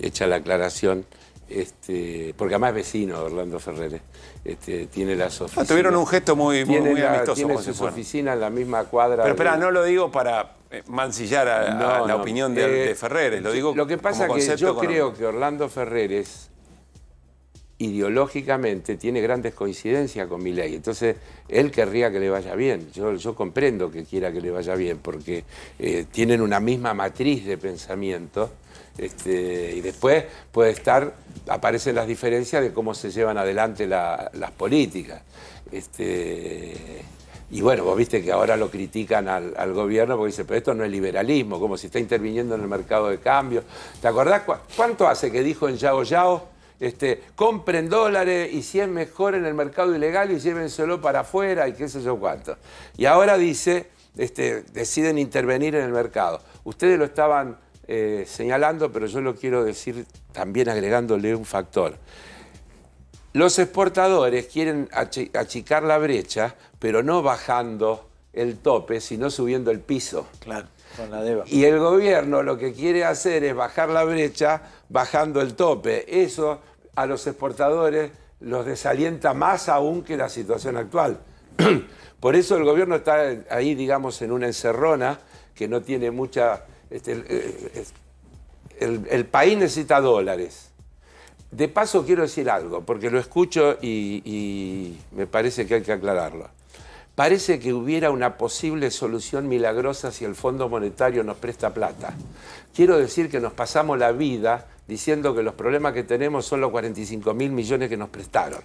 Hecha la aclaración, este, porque además vecino Orlando Ferreres, este, tiene la oficinas. Ah, tuvieron un gesto muy, muy, amistoso. Tiene su en la misma cuadra. Pero espera, no lo digo para eh, mancillar la opinión de, eh, Ferreres, lo digo Lo que pasa es que yo creo que Orlando Ferreres ideológicamente tiene grandes coincidencias con Milei. Entonces, él querría que le vaya bien. Yo, yo comprendo que quiera que le vaya bien, porque eh, tienen una misma matriz de pensamiento este, y después puede estar, aparecen las diferencias de cómo se llevan adelante las políticas. Este, y bueno, vos viste que ahora lo critican al, gobierno porque dice, pero esto no es liberalismo, como si está interviniendo en el mercado de cambio. ¿Te acordás cuánto hace que dijo en Yao Yao? Este, compren dólares y si es mejor en el mercado ilegal y llévenselo para afuera y qué sé yo cuánto. Y ahora dice, deciden intervenir en el mercado. Ustedes lo estaban eh, señalando, pero yo lo quiero decir también agregándole un factor. Los exportadores quieren achicar la brecha, pero no bajando el tope, sino subiendo el piso. Claro, con la Y el gobierno lo que quiere hacer es bajar la brecha bajando el tope. Eso a los exportadores los desalienta más aún que la situación actual. Por eso el gobierno está ahí, digamos, en una encerrona que no tiene mucha este, el, país necesita dólares. De paso quiero decir algo, porque lo escucho y, y me parece que hay que aclararlo. Parece que hubiera una posible solución milagrosa si el Fondo Monetario nos presta plata. Quiero decir que nos pasamos la vida diciendo que los problemas que tenemos son los 45 mil millones que nos prestaron.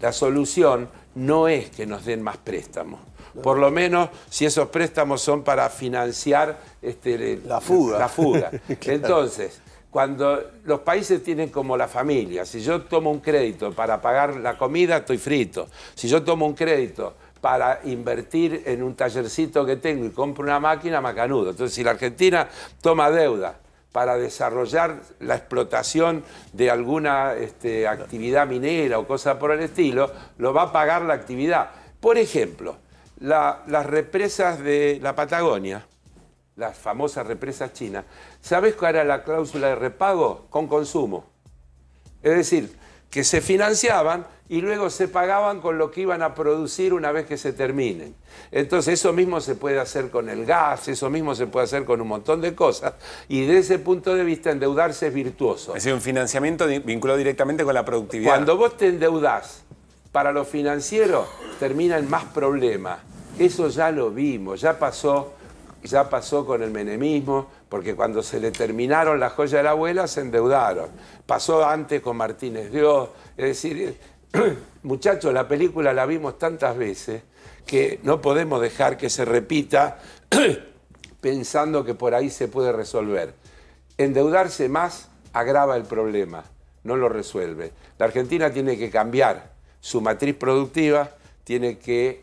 La solución no es que nos den más préstamos por lo menos si esos préstamos son para financiar este, la fuga. La fuga. Entonces, cuando los países tienen como la familia, si yo tomo un crédito para pagar la comida, estoy frito. Si yo tomo un crédito para invertir en un tallercito que tengo y compro una máquina, macanudo. Entonces, si la Argentina toma deuda para desarrollar la explotación de alguna este, actividad minera o cosa por el estilo, lo va a pagar la actividad. Por ejemplo, las represas de la Patagonia, las famosas represas chinas, ¿sabes cuál era la cláusula de repago? Con consumo. Es decir, que se financiaban y luego se pagaban con lo que iban a producir una vez que se terminen. Entonces eso mismo se puede hacer con el gas, eso mismo se puede hacer con un montón de cosas y desde ese punto de vista endeudarse es virtuoso. Es decir, un financiamiento vinculado directamente con la productividad. Cuando vos te endeudás para los financieros termina en más problemas. Eso ya lo vimos, ya pasó, ya pasó con el menemismo, porque cuando se le terminaron las joyas de la abuela se endeudaron. Pasó antes con Martínez Dios. Es decir, muchachos, la película la vimos tantas veces que no podemos dejar que se repita pensando que por ahí se puede resolver. Endeudarse más agrava el problema, no lo resuelve. La Argentina tiene que cambiar su matriz productiva, tiene que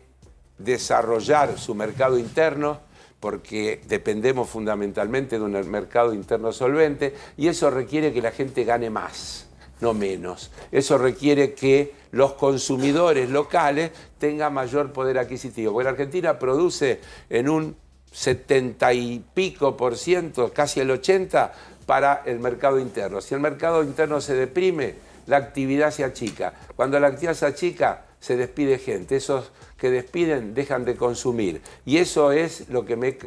desarrollar su mercado interno, porque dependemos fundamentalmente de un mercado interno solvente, y eso requiere que la gente gane más, no menos. Eso requiere que los consumidores locales tengan mayor poder adquisitivo, porque la Argentina produce en un 70 y pico por ciento, casi el 80, para el mercado interno. Si el mercado interno se deprime, la actividad se achica. Cuando la actividad se achica, se despide gente. Esos que despiden dejan de consumir. Y eso es lo que me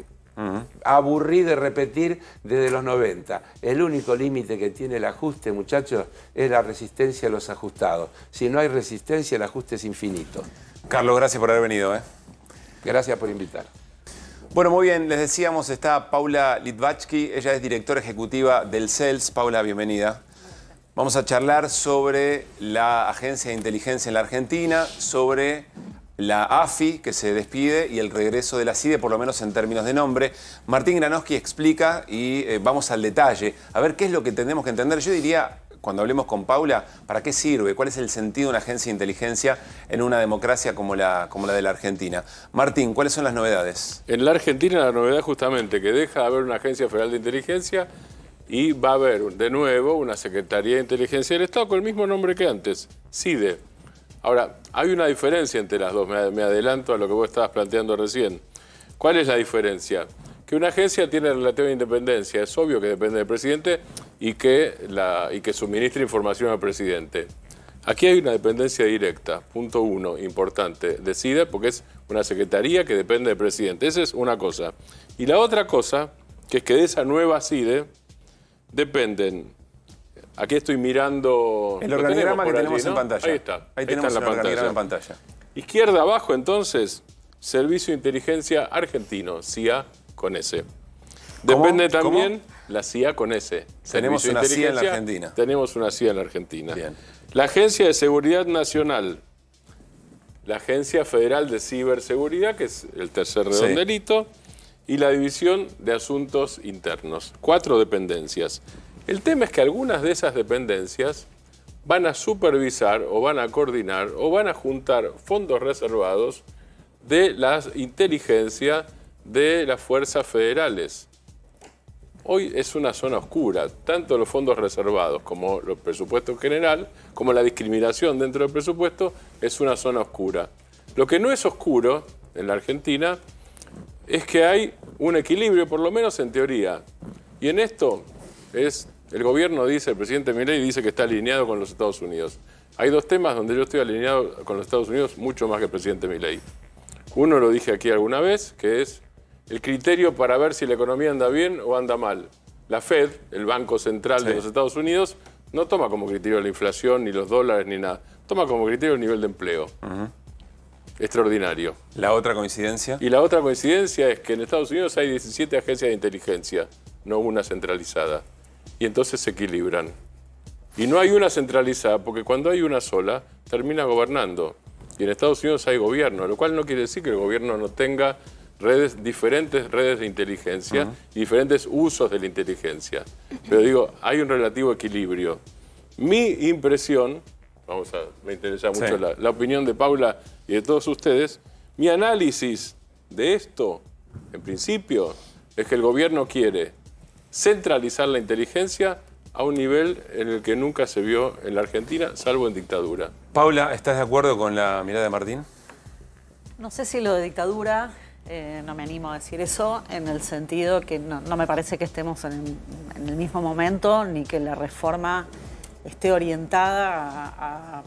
Aburrí de repetir desde los 90. El único límite que tiene el ajuste, muchachos, es la resistencia a los ajustados. Si no hay resistencia, el ajuste es infinito. Carlos, gracias por haber venido. ¿eh? Gracias por invitar. Bueno, muy bien, les decíamos, está Paula Litvatsky, ella es directora ejecutiva del CELS. Paula, bienvenida. Vamos a charlar sobre la Agencia de Inteligencia en la Argentina, sobre la AFI que se despide y el regreso de la CIDE, por lo menos en términos de nombre. Martín Granowski explica y eh, vamos al detalle, a ver qué es lo que tenemos que entender. Yo diría, cuando hablemos con Paula, ¿para qué sirve? ¿Cuál es el sentido de una agencia de inteligencia en una democracia como la, como la de la Argentina? Martín, ¿cuáles son las novedades? En la Argentina la novedad justamente que deja de haber una agencia federal de inteligencia y va a haber de nuevo una Secretaría de Inteligencia del Estado con el mismo nombre que antes, CIDE. Ahora, hay una diferencia entre las dos, me adelanto a lo que vos estabas planteando recién. ¿Cuál es la diferencia? Que una agencia tiene relativa independencia, es obvio que depende del presidente y que, la, y que suministre información al presidente. Aquí hay una dependencia directa, punto uno, importante, de CIDE porque es una secretaría que depende del presidente. Esa es una cosa. Y la otra cosa, que es que de esa nueva CIDE, dependen. Aquí estoy mirando... El organigrama que tenemos en pantalla. Ahí está. Ahí, tenemos la pantalla. en pantalla. Izquierda abajo, entonces, Servicio de Inteligencia Argentino, CIA con S. Depende también la CIA con S. Tenemos una CIA en la Argentina. Tenemos una CIA en la Argentina. La Agencia de Seguridad Nacional, la Agencia Federal de Ciberseguridad, que es el tercer redondelito y la División de Asuntos Internos. Cuatro dependencias. El tema es que algunas de esas dependencias van a supervisar o van a coordinar o van a juntar fondos reservados de la inteligencia de las fuerzas federales. Hoy es una zona oscura, tanto los fondos reservados como el presupuesto general, como la discriminación dentro del presupuesto, es una zona oscura. Lo que no es oscuro en la Argentina es que hay un equilibrio, por lo menos en teoría. Y en esto es, el gobierno dice, el presidente Milei dice que está alineado con los Estados Unidos. Hay dos temas donde yo estoy alineado con los Estados Unidos mucho más que el presidente Milei. Uno lo dije aquí alguna vez, que es el criterio para ver si la economía anda bien o anda mal. La Fed, el Banco Central de los Estados Unidos, no toma como criterio la inflación, ni los dólares, ni nada. Toma como criterio el nivel de empleo extraordinario. ¿La otra coincidencia? Y la otra coincidencia es que en Estados Unidos hay 17 agencias de inteligencia, no una centralizada. Y entonces se equilibran. Y no hay una centralizada, porque cuando hay una sola, termina gobernando. Y en Estados Unidos hay gobierno, lo cual no quiere decir que el gobierno no tenga redes, diferentes redes de inteligencia, diferentes usos de la inteligencia. Pero digo, hay un relativo equilibrio. Mi impresión me interesa mucho la, opinión de Paula y de todos ustedes. Mi análisis de esto, en principio, es que el gobierno quiere centralizar la inteligencia a un nivel en el que nunca se vio en la Argentina, salvo en dictadura. Paula, ¿estás de acuerdo con la mirada de Martín? No sé si lo de dictadura, eh, no me animo a decir eso, en el sentido que no, me parece que estemos en, el mismo momento, ni que la reforma esté orientada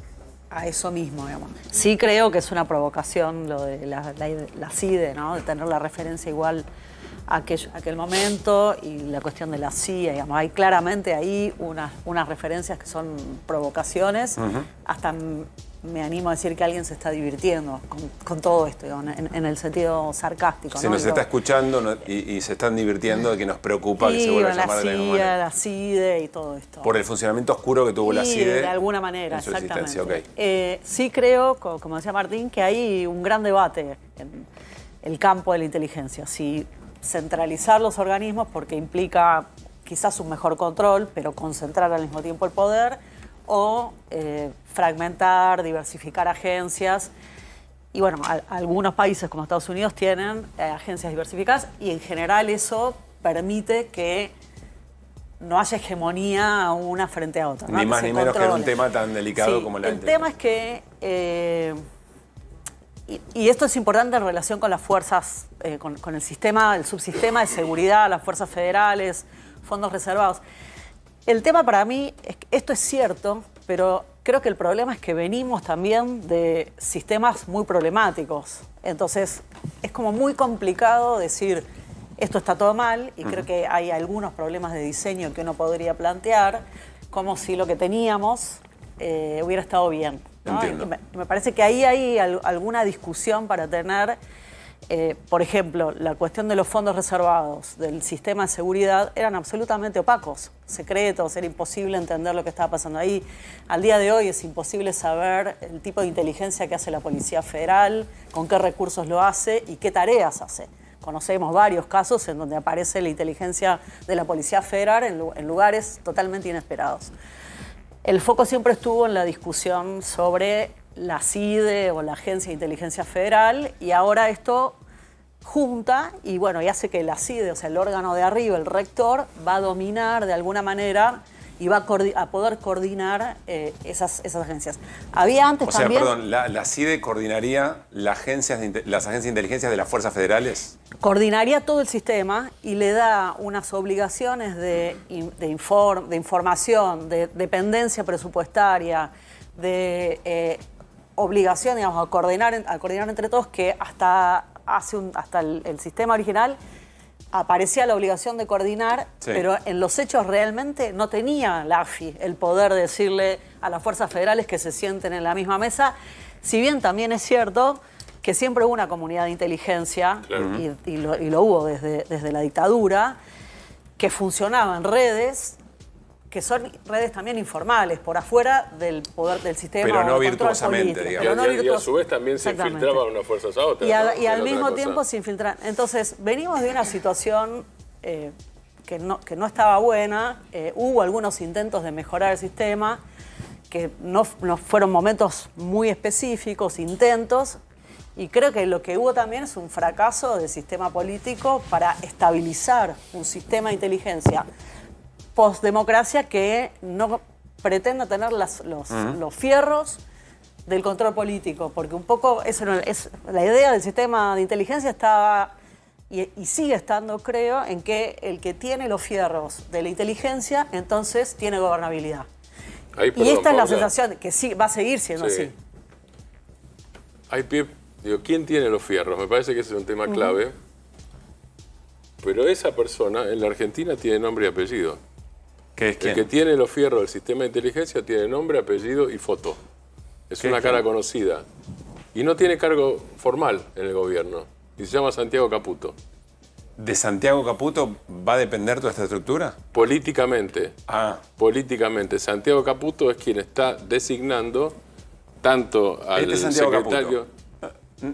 a, eso mismo, digamos. Sí creo que es una provocación lo de la, CIDE, ¿no? De tener la referencia igual a aquel, aquel, momento y la cuestión de la CIA, e, digamos. Hay claramente ahí unas, unas referencias que son provocaciones, hasta me animo a decir que alguien se está divirtiendo con, todo esto, en, el sentido sarcástico. Se nos está escuchando y, se están divirtiendo de que nos preocupa que se vuelva a llamar la de la la CIDE y todo esto. Por el funcionamiento oscuro que tuvo la CIDE. De alguna manera, exactamente. Eh, sí creo, como decía Martín, que hay un gran debate en el campo de la inteligencia. Si centralizar los organismos porque implica quizás un mejor control, pero concentrar al mismo tiempo el poder o eh, fragmentar, diversificar agencias. Y bueno, algunos países como Estados Unidos tienen eh, agencias diversificadas y en general eso permite que no haya hegemonía una frente a otra. Ni más ni menos que un tema tan delicado como la El tema es que, eh, y, esto es importante en relación con las fuerzas, con, el sistema, el subsistema de seguridad, las fuerzas federales, fondos reservados. El tema para mí es esto es cierto, pero creo que el problema es que venimos también de sistemas muy problemáticos. Entonces, es como muy complicado decir, esto está todo mal, y creo que hay algunos problemas de diseño que uno podría plantear, como si lo que teníamos eh, hubiera estado bien. me, parece que ahí hay alguna discusión para tener eh, por ejemplo, la cuestión de los fondos reservados del sistema de seguridad eran absolutamente opacos, secretos, era imposible entender lo que estaba pasando ahí. Al día de hoy es imposible saber el tipo de inteligencia que hace la Policía Federal, con qué recursos lo hace y qué tareas hace. Conocemos varios casos en donde aparece la inteligencia de la Policía Federal en lugares totalmente inesperados. El foco siempre estuvo en la discusión sobre la CIDE o la Agencia de Inteligencia Federal y ahora esto junta y bueno, y hace que la CIDE, o sea, el órgano de arriba, el rector, va a dominar de alguna manera y va a, poder coordinar eh, esas, esas, agencias. Había antes también... O sea, perdón, la, CIDE coordinaría las agencias, de, las agencias inteligencia de las fuerzas federales? Coordinaría todo el sistema y le da unas obligaciones de, de información, de dependencia presupuestaria, de eh, obligación, digamos, a coordinar, a coordinar entre todos que hasta, hace hasta el, sistema original aparecía la obligación de coordinar, pero en los hechos realmente no tenía la AFI el poder de decirle a las fuerzas federales que se sienten en la misma mesa, si bien también es cierto que siempre hubo una comunidad de inteligencia, y, lo, hubo desde, desde la dictadura, que funcionaba en redes, que son redes también informales, por afuera del poder del sistema. Pero no virtuosamente, digamos. y, a su vez también se infiltraban unas fuerzas a otras. Y, al, mismo tiempo se infiltran. Entonces, venimos de una situación eh, que, no, estaba buena, eh, hubo algunos intentos de mejorar el sistema, que no, no fueron momentos muy específicos, intentos, y creo que lo que hubo también es un fracaso del sistema político para estabilizar un sistema de inteligencia postdemocracia que no pretenda tener las, los, fierros del control político, porque un poco eso es, la idea del sistema de inteligencia estaba y, sigue estando, creo, en que el que tiene los fierros de la inteligencia, entonces tiene gobernabilidad. y esta es la sensación que sí, va a seguir siendo así. Hay pie, ¿quién tiene los fierros? Me parece que ese es un tema clave. Pero esa persona en la Argentina tiene nombre y apellido. El que tiene los fierros del sistema de inteligencia tiene nombre, apellido y foto. Es una cara conocida. Y no tiene cargo formal en el gobierno. Y se llama Santiago Caputo. ¿De Santiago Caputo va a depender toda esta estructura? Políticamente. Ah. Políticamente. Santiago Caputo es quien está designando tanto al este Santiago Caputo.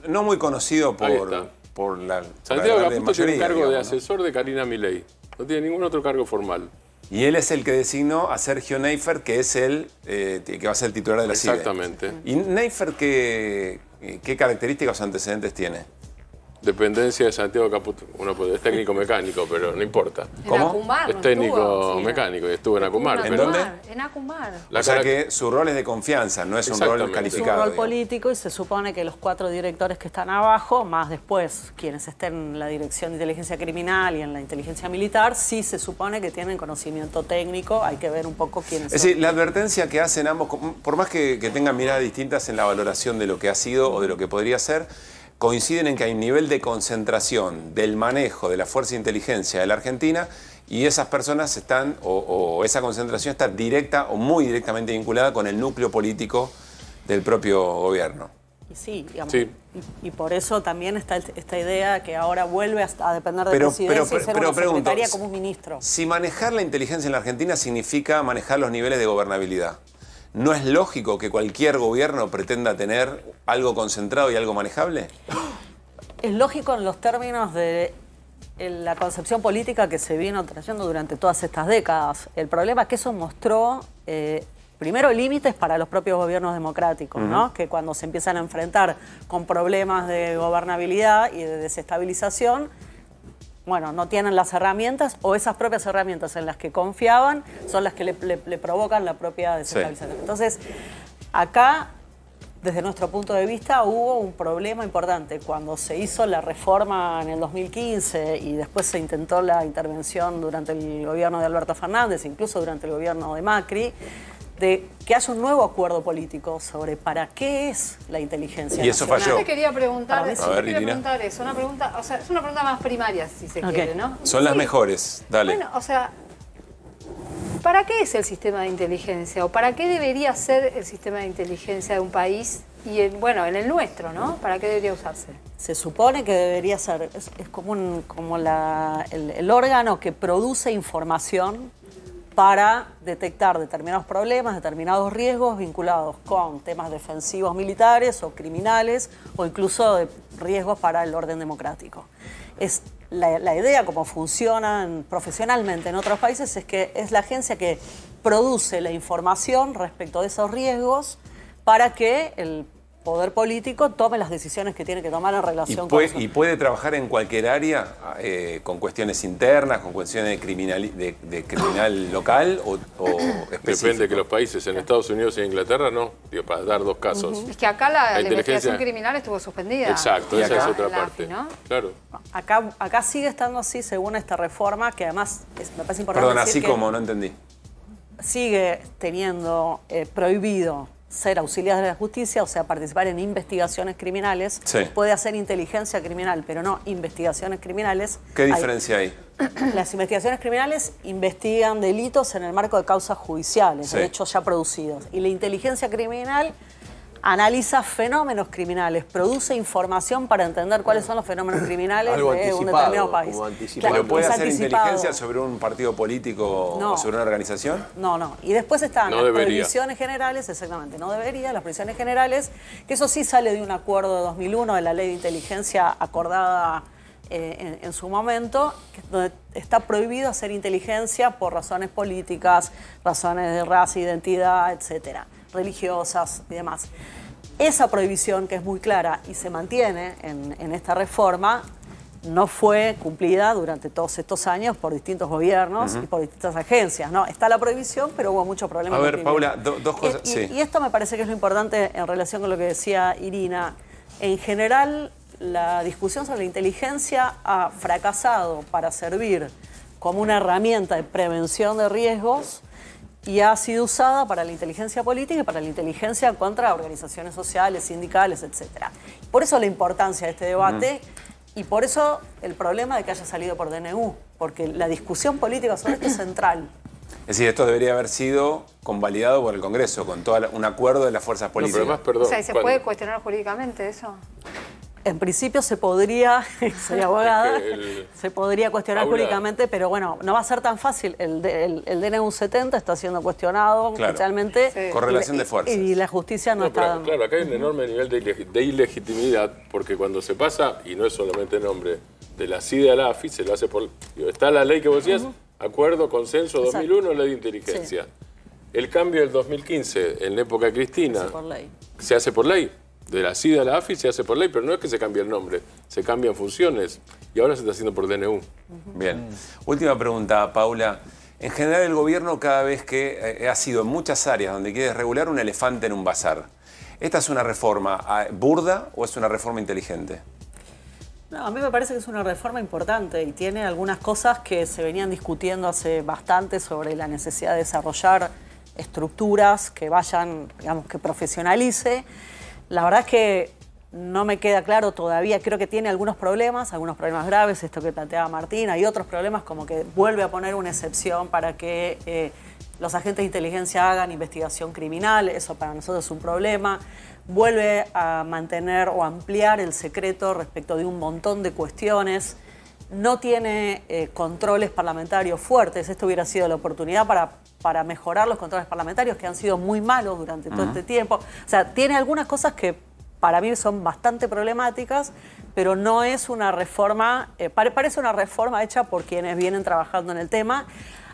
No muy conocido por, la. Santiago Caputo tiene cargo de asesor de Karina Milei. No tiene ningún otro cargo formal. Y él es el que designó a Sergio Neifer, que es el eh, que va a ser el titular de la CIDE. Exactamente. ¿Y Neifer qué, qué características o antecedentes tiene? dependencia de Santiago Caputo. Uno puede, es técnico mecánico, pero no importa. ¿Cómo? es técnico mecánico y estuvo en Acumar. ¿En En Acumar. o sea que su rol es de confianza, no es un rol calificado. Es un rol político y se supone que los cuatro directores que están abajo, más después quienes estén en la Dirección de Inteligencia Criminal y en la Inteligencia Militar, sí se supone que tienen conocimiento técnico, hay que ver un poco quiénes es son. Es decir, la advertencia que hacen ambos, por más que tengan miradas distintas en la valoración de lo que ha sido o de lo que podría ser, coinciden en que hay un nivel de concentración del manejo de la fuerza de inteligencia de la Argentina y esas personas están, o, esa concentración está directa o muy directamente vinculada con el núcleo político del propio gobierno. Y sí, digamos, Y, por eso también está esta idea que ahora vuelve a depender de pero, ser como ministro. Si manejar la inteligencia en la Argentina significa manejar los niveles de gobernabilidad. ¿No es lógico que cualquier gobierno pretenda tener algo concentrado y algo manejable? Es lógico en los términos de la concepción política que se vino trayendo durante todas estas décadas. El problema es que eso mostró, eh, primero, límites para los propios gobiernos democráticos, ¿no? que cuando se empiezan a enfrentar con problemas de gobernabilidad y de desestabilización, bueno, no tienen las herramientas o esas propias herramientas en las que confiaban son las que le, provocan la propia desestabilización. Entonces, acá, desde nuestro punto de vista, hubo un problema importante. Cuando se hizo la reforma en el 2015 y después se intentó la intervención durante el gobierno de Alberto Fernández, incluso durante el gobierno de Macri, de que hace un nuevo acuerdo político sobre para qué es la inteligencia. Y eso falló. Yo quería preguntar, ver, preguntar eso, una pregunta, es una pregunta más primaria, si se quiere, ¿no? Son las mejores, dale. Bueno, o sea, ¿para qué es el sistema de inteligencia o para qué debería ser el sistema de inteligencia de un país y en, bueno, en el nuestro, ¿no? ¿Para qué debería usarse? Se supone que debería ser, es, como, como la, el órgano que produce información para detectar determinados problemas, determinados riesgos vinculados con temas defensivos militares o criminales o incluso de riesgos para el orden democrático. Es la, idea, como funcionan profesionalmente en otros países, es que es la agencia que produce la información respecto de esos riesgos para que el poder político tome las decisiones que tiene que tomar en relación y puede, con... Y puede trabajar en cualquier área, eh, con cuestiones internas, con cuestiones de criminal, de, criminal local o, o Depende que los países, en Estados Unidos y en Inglaterra no, para dar dos casos. Es que acá la, investigación criminal estuvo suspendida. Exacto, esa es otra parte. Claro. Acá, acá sigue estando así según esta reforma, que además me parece importante Perdón, así como, no entendí. Sigue teniendo eh, prohibido ser auxiliar de la justicia, o sea, participar en investigaciones criminales. Puede hacer inteligencia criminal, pero no investigaciones criminales. ¿Qué diferencia hay? Las investigaciones criminales investigan delitos en el marco de causas judiciales, de hechos ya producidos. Y la inteligencia criminal analiza fenómenos criminales, produce información para entender cuáles son los fenómenos criminales de un determinado país. puede hacer inteligencia sobre un partido político o sobre una organización? No, no. Y después están las prisiones generales, exactamente, no debería, las prisiones generales, que eso sí sale de un acuerdo de 2001 de la ley de inteligencia acordada eh, en, su momento, donde está prohibido hacer inteligencia por razones políticas, razones de raza, identidad, etcétera religiosas y demás. Esa prohibición, que es muy clara y se mantiene en, esta reforma, no fue cumplida durante todos estos años por distintos gobiernos y por distintas agencias. ¿no? Está la prohibición, pero hubo muchos problemas. A ver, Paula, dos cosas. Y, esto me parece que es lo importante en relación con lo que decía Irina. En general, la discusión sobre la inteligencia ha fracasado para servir como una herramienta de prevención de riesgos y ha sido usada para la inteligencia política y para la inteligencia contra organizaciones sociales, sindicales, etc. Por eso la importancia de este debate y por eso el problema de que haya salido por DNU, porque la discusión política sobre esto es central. Es decir, esto debería haber sido convalidado por el Congreso, con todo un acuerdo de las fuerzas políticas. o sea, ¿se puede cuestionar jurídicamente eso? En principio se podría, soy abogada, se podría cuestionar públicamente, pero bueno, no va a ser tan fácil. El, el, el DNU 70 está siendo cuestionado claro. de fuerzas. Y, la justicia no, está... claro, acá hay un enorme nivel de, ilegitimidad, porque cuando se pasa, y no es solamente nombre, de la CIDE a la AFI, se lo hace por... Está la ley que vos decías, acuerdo, consenso, 2001, ley de inteligencia. El cambio del 2015, en la época Cristina... Se hace por ley. ¿Se hace por ley? de la SIDA a la AFI se hace por ley, pero no es que se cambie el nombre, se cambian funciones y ahora se está haciendo por DNU. Bien. Última pregunta, Paula. En general el gobierno cada vez que eh, ha sido en muchas áreas donde quiere regular un elefante en un bazar. ¿Esta es una reforma ah, burda o es una reforma inteligente? a mí me parece que es una reforma importante y tiene algunas cosas que se venían discutiendo hace bastante sobre la necesidad de desarrollar estructuras que vayan, digamos, que profesionalice la verdad es que no me queda claro todavía, creo que tiene algunos problemas, algunos problemas graves, esto que planteaba Martina, y otros problemas como que vuelve a poner una excepción para que eh, los agentes de inteligencia hagan investigación criminal, eso para nosotros es un problema, vuelve a mantener o ampliar el secreto respecto de un montón de cuestiones no tiene eh, controles parlamentarios fuertes. Esto hubiera sido la oportunidad para, mejorar los controles parlamentarios que han sido muy malos durante todo este tiempo. O sea, tiene algunas cosas que para mí son bastante problemáticas, pero no es una reforma, eh, parece una reforma hecha por quienes vienen trabajando en el tema.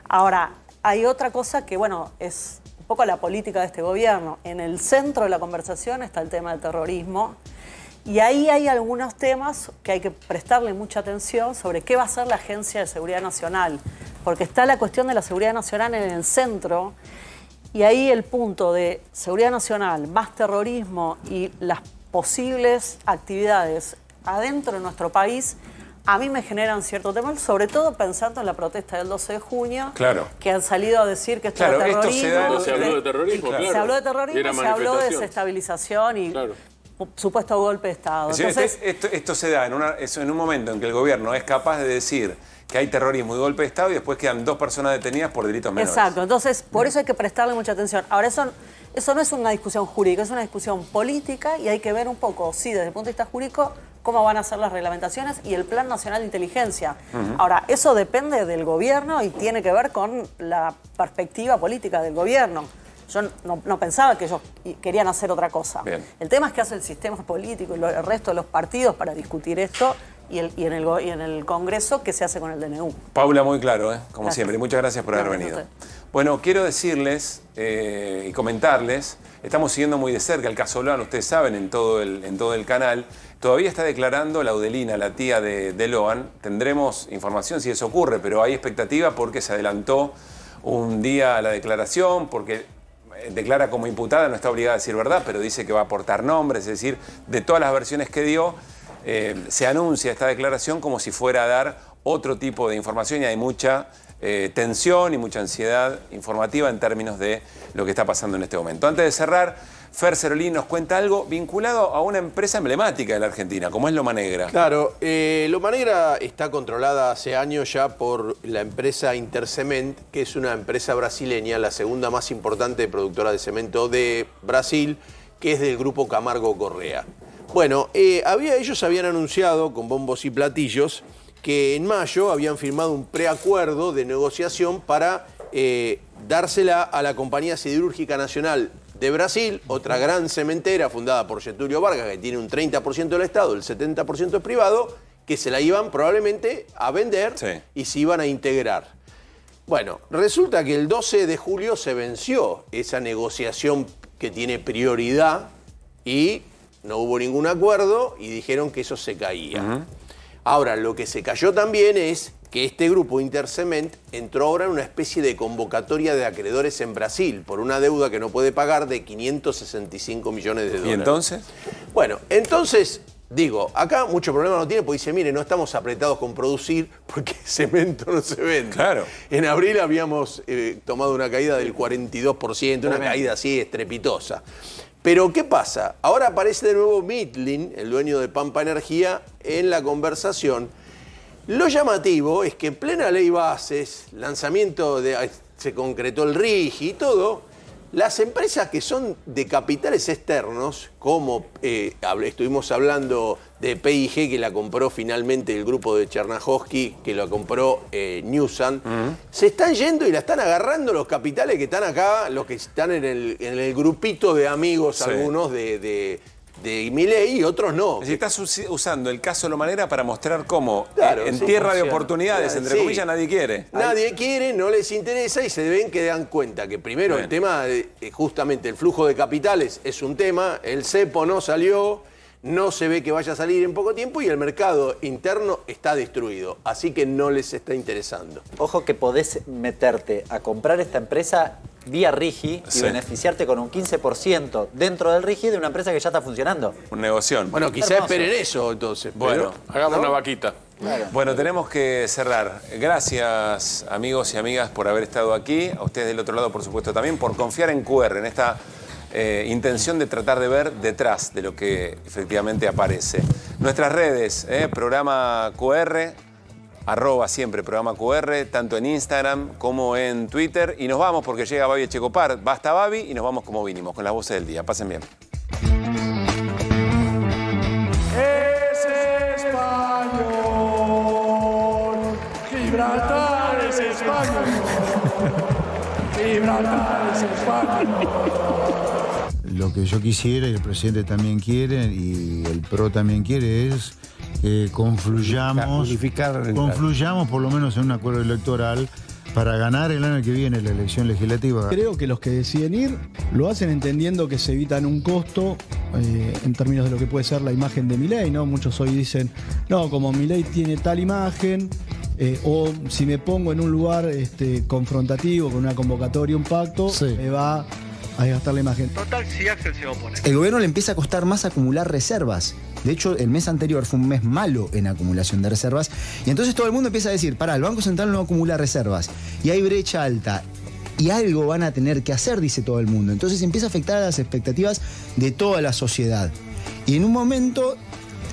Ahora, hay otra cosa que, bueno, es un poco la política de este gobierno. En el centro de la conversación está el tema del terrorismo. Y ahí hay algunos temas que hay que prestarle mucha atención sobre qué va a hacer la Agencia de Seguridad Nacional, porque está la cuestión de la seguridad nacional en el centro y ahí el punto de seguridad nacional más terrorismo y las posibles actividades adentro de nuestro país a mí me generan cierto temor, sobre todo pensando en la protesta del 12 de junio, claro. que han salido a decir que esto claro, terrorismo. se, habló de terrorismo, claro. Se habló de terrorismo, y se habló de desestabilización y supuesto golpe de Estado. Entonces, este, esto, se da en, una, en un momento en que el gobierno es capaz de decir que hay terrorismo y golpe de Estado y después quedan dos personas detenidas por delitos menores. Exacto, entonces por eso hay que prestarle mucha atención. Ahora, eso, eso no es una discusión jurídica, es una discusión política y hay que ver un poco, sí, desde el punto de vista jurídico, cómo van a ser las reglamentaciones y el Plan Nacional de Inteligencia. Ahora, eso depende del gobierno y tiene que ver con la perspectiva política del gobierno. Yo no, pensaba que ellos querían hacer otra cosa. El tema es que hace el sistema político y el resto de los partidos para discutir esto y, en, el, en el Congreso ¿qué se hace con el DNU. Paula, muy claro, ¿eh? como siempre. Muchas gracias por haber venido. Bueno, quiero decirles eh, y comentarles, estamos siguiendo muy de cerca el caso Loan, ustedes saben, en todo el, en todo el canal. Todavía está declarando la Udelina, la tía de, de Loan. Tendremos información si eso ocurre, pero hay expectativa porque se adelantó un día la declaración, porque eh, declara como imputada, no está obligada a decir verdad, pero dice que va a aportar nombres, es decir, de todas las versiones que dio, eh, se anuncia esta declaración como si fuera a dar otro tipo de información y hay mucha eh, tensión y mucha ansiedad informativa en términos de lo que está pasando en este momento. Antes de cerrar, Fer Cerolín nos cuenta algo vinculado a una empresa emblemática de la Argentina, como es Loma Negra. Claro, eh, Loma Negra está controlada hace años ya por la empresa Intercement, que es una empresa brasileña, la segunda más importante productora de cemento de Brasil, que es del grupo Camargo Correa. Bueno, eh, había, ellos habían anunciado con bombos y platillos que en mayo habían firmado un preacuerdo de negociación para eh, dársela a la Compañía Siderúrgica Nacional de Brasil, otra gran cementera fundada por Getulio Vargas, que tiene un 30% del Estado, el 70% es privado, que se la iban probablemente a vender y se iban a integrar. Bueno, resulta que el 12 de julio se venció esa negociación que tiene prioridad y no hubo ningún acuerdo y dijeron que eso se caía. Ahora, lo que se cayó también es este grupo Intercement entró ahora en una especie de convocatoria de acreedores en Brasil por una deuda que no puede pagar de 565 millones de dólares. ¿Y entonces? Bueno, entonces Digo, acá mucho problema no tiene porque dice, mire, no estamos apretados con producir porque cemento no se vende. Claro. En abril habíamos eh, tomado una caída del 42%, una caída así estrepitosa. Pero ¿qué pasa? Ahora aparece de nuevo Mitlin, el dueño de Pampa Energía, en la conversación lo llamativo es que en plena ley bases, lanzamiento de. se concretó el RIGI y todo. Las empresas que son de capitales externos, como eh, estuvimos hablando de PIG, que la compró finalmente el grupo de Chernajowski, que la compró eh, Newsan, se están yendo y la están agarrando los capitales que están acá, los que están en el, grupito de amigos, algunos de de ley y otros no. Si estás usando el caso de la manera para mostrar cómo eh, en tierra de oportunidades, entre comillas, nadie quiere. Nadie quiere, no les interesa y se ven que dan cuenta que primero el tema, eh, justamente el flujo de capitales es un tema, el CEPO no salió, no se ve que vaya a salir en poco tiempo y el mercado interno está destruido, así que no les está interesando. Ojo que podés meterte a comprar esta empresa vía Rigi y beneficiarte con un 15% dentro del Rigi de una empresa que ya está funcionando. Un negocio. Bueno, quizá esperen eso entonces. Bueno, hagamos una vaquita. Bueno, tenemos que cerrar. Gracias amigos y amigas por haber estado aquí, a ustedes del otro lado por supuesto también, por confiar en QR, en esta eh, intención de tratar de ver detrás de lo que efectivamente aparece. Nuestras redes, eh, programa QR, arroba siempre programa QR, tanto en Instagram como en Twitter. Y nos vamos porque llega Babi Checopar. Basta Babi y nos vamos como vinimos, con las voces del día. Pasen bien. Es español, Gibraltar es español. Gibraltar es español lo que yo quisiera y el presidente también quiere y el PRO también quiere es que eh, confluyamos, confluyamos por lo menos en un acuerdo electoral para ganar el año que viene la elección legislativa. Creo que los que deciden ir lo hacen entendiendo que se evitan un costo eh, en términos de lo que puede ser la imagen de Milei, ¿no? Muchos hoy dicen, no, como mi ley tiene tal imagen, eh, o si me pongo en un lugar este, confrontativo con una convocatoria, un pacto, me va Ahí va a estar la imagen. Total, sí, Axel se opone. El gobierno le empieza a costar más acumular reservas. De hecho, el mes anterior fue un mes malo en acumulación de reservas. Y entonces todo el mundo empieza a decir, para, el Banco Central no acumula reservas. Y hay brecha alta. Y algo van a tener que hacer, dice todo el mundo. Entonces empieza a afectar a las expectativas de toda la sociedad. Y en un momento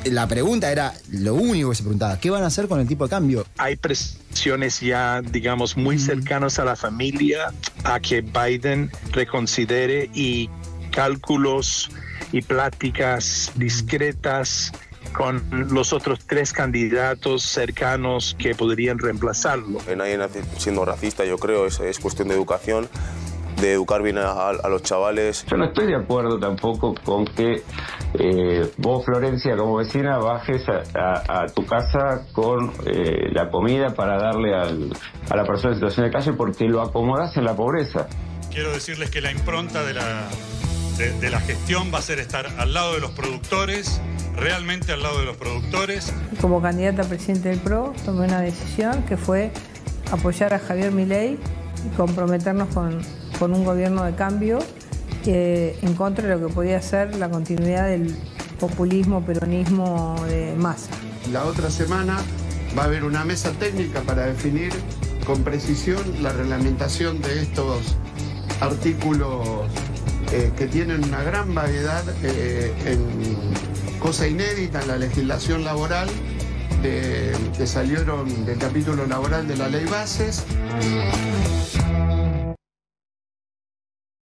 la pregunta era, lo único que se preguntaba, ¿qué van a hacer con el tipo de cambio? Hay presiones ya, digamos, muy cercanas a la familia a que Biden reconsidere y cálculos y pláticas discretas con los otros tres candidatos cercanos que podrían reemplazarlo. Nadie siendo racista, yo creo, es cuestión de educación de educar bien a, los chavales. Yo no estoy de acuerdo tampoco con que eh, vos, Florencia, como vecina, bajes a, tu casa con eh, la comida para darle a la persona en situación de calle porque lo acomodás en la pobreza. Quiero decirles que la impronta de la, de, la gestión va a ser estar al lado de los productores, realmente al lado de los productores. Como candidata a presidente del PRO, tomé una decisión que fue apoyar a Javier Milei y comprometernos con, con un gobierno de cambio que en contra de lo que podía ser la continuidad del populismo, peronismo de masa. La otra semana va a haber una mesa técnica para definir con precisión la reglamentación de estos artículos eh, que tienen una gran variedad eh, en cosa inédita en la legislación laboral que salieron del capítulo laboral de la ley bases.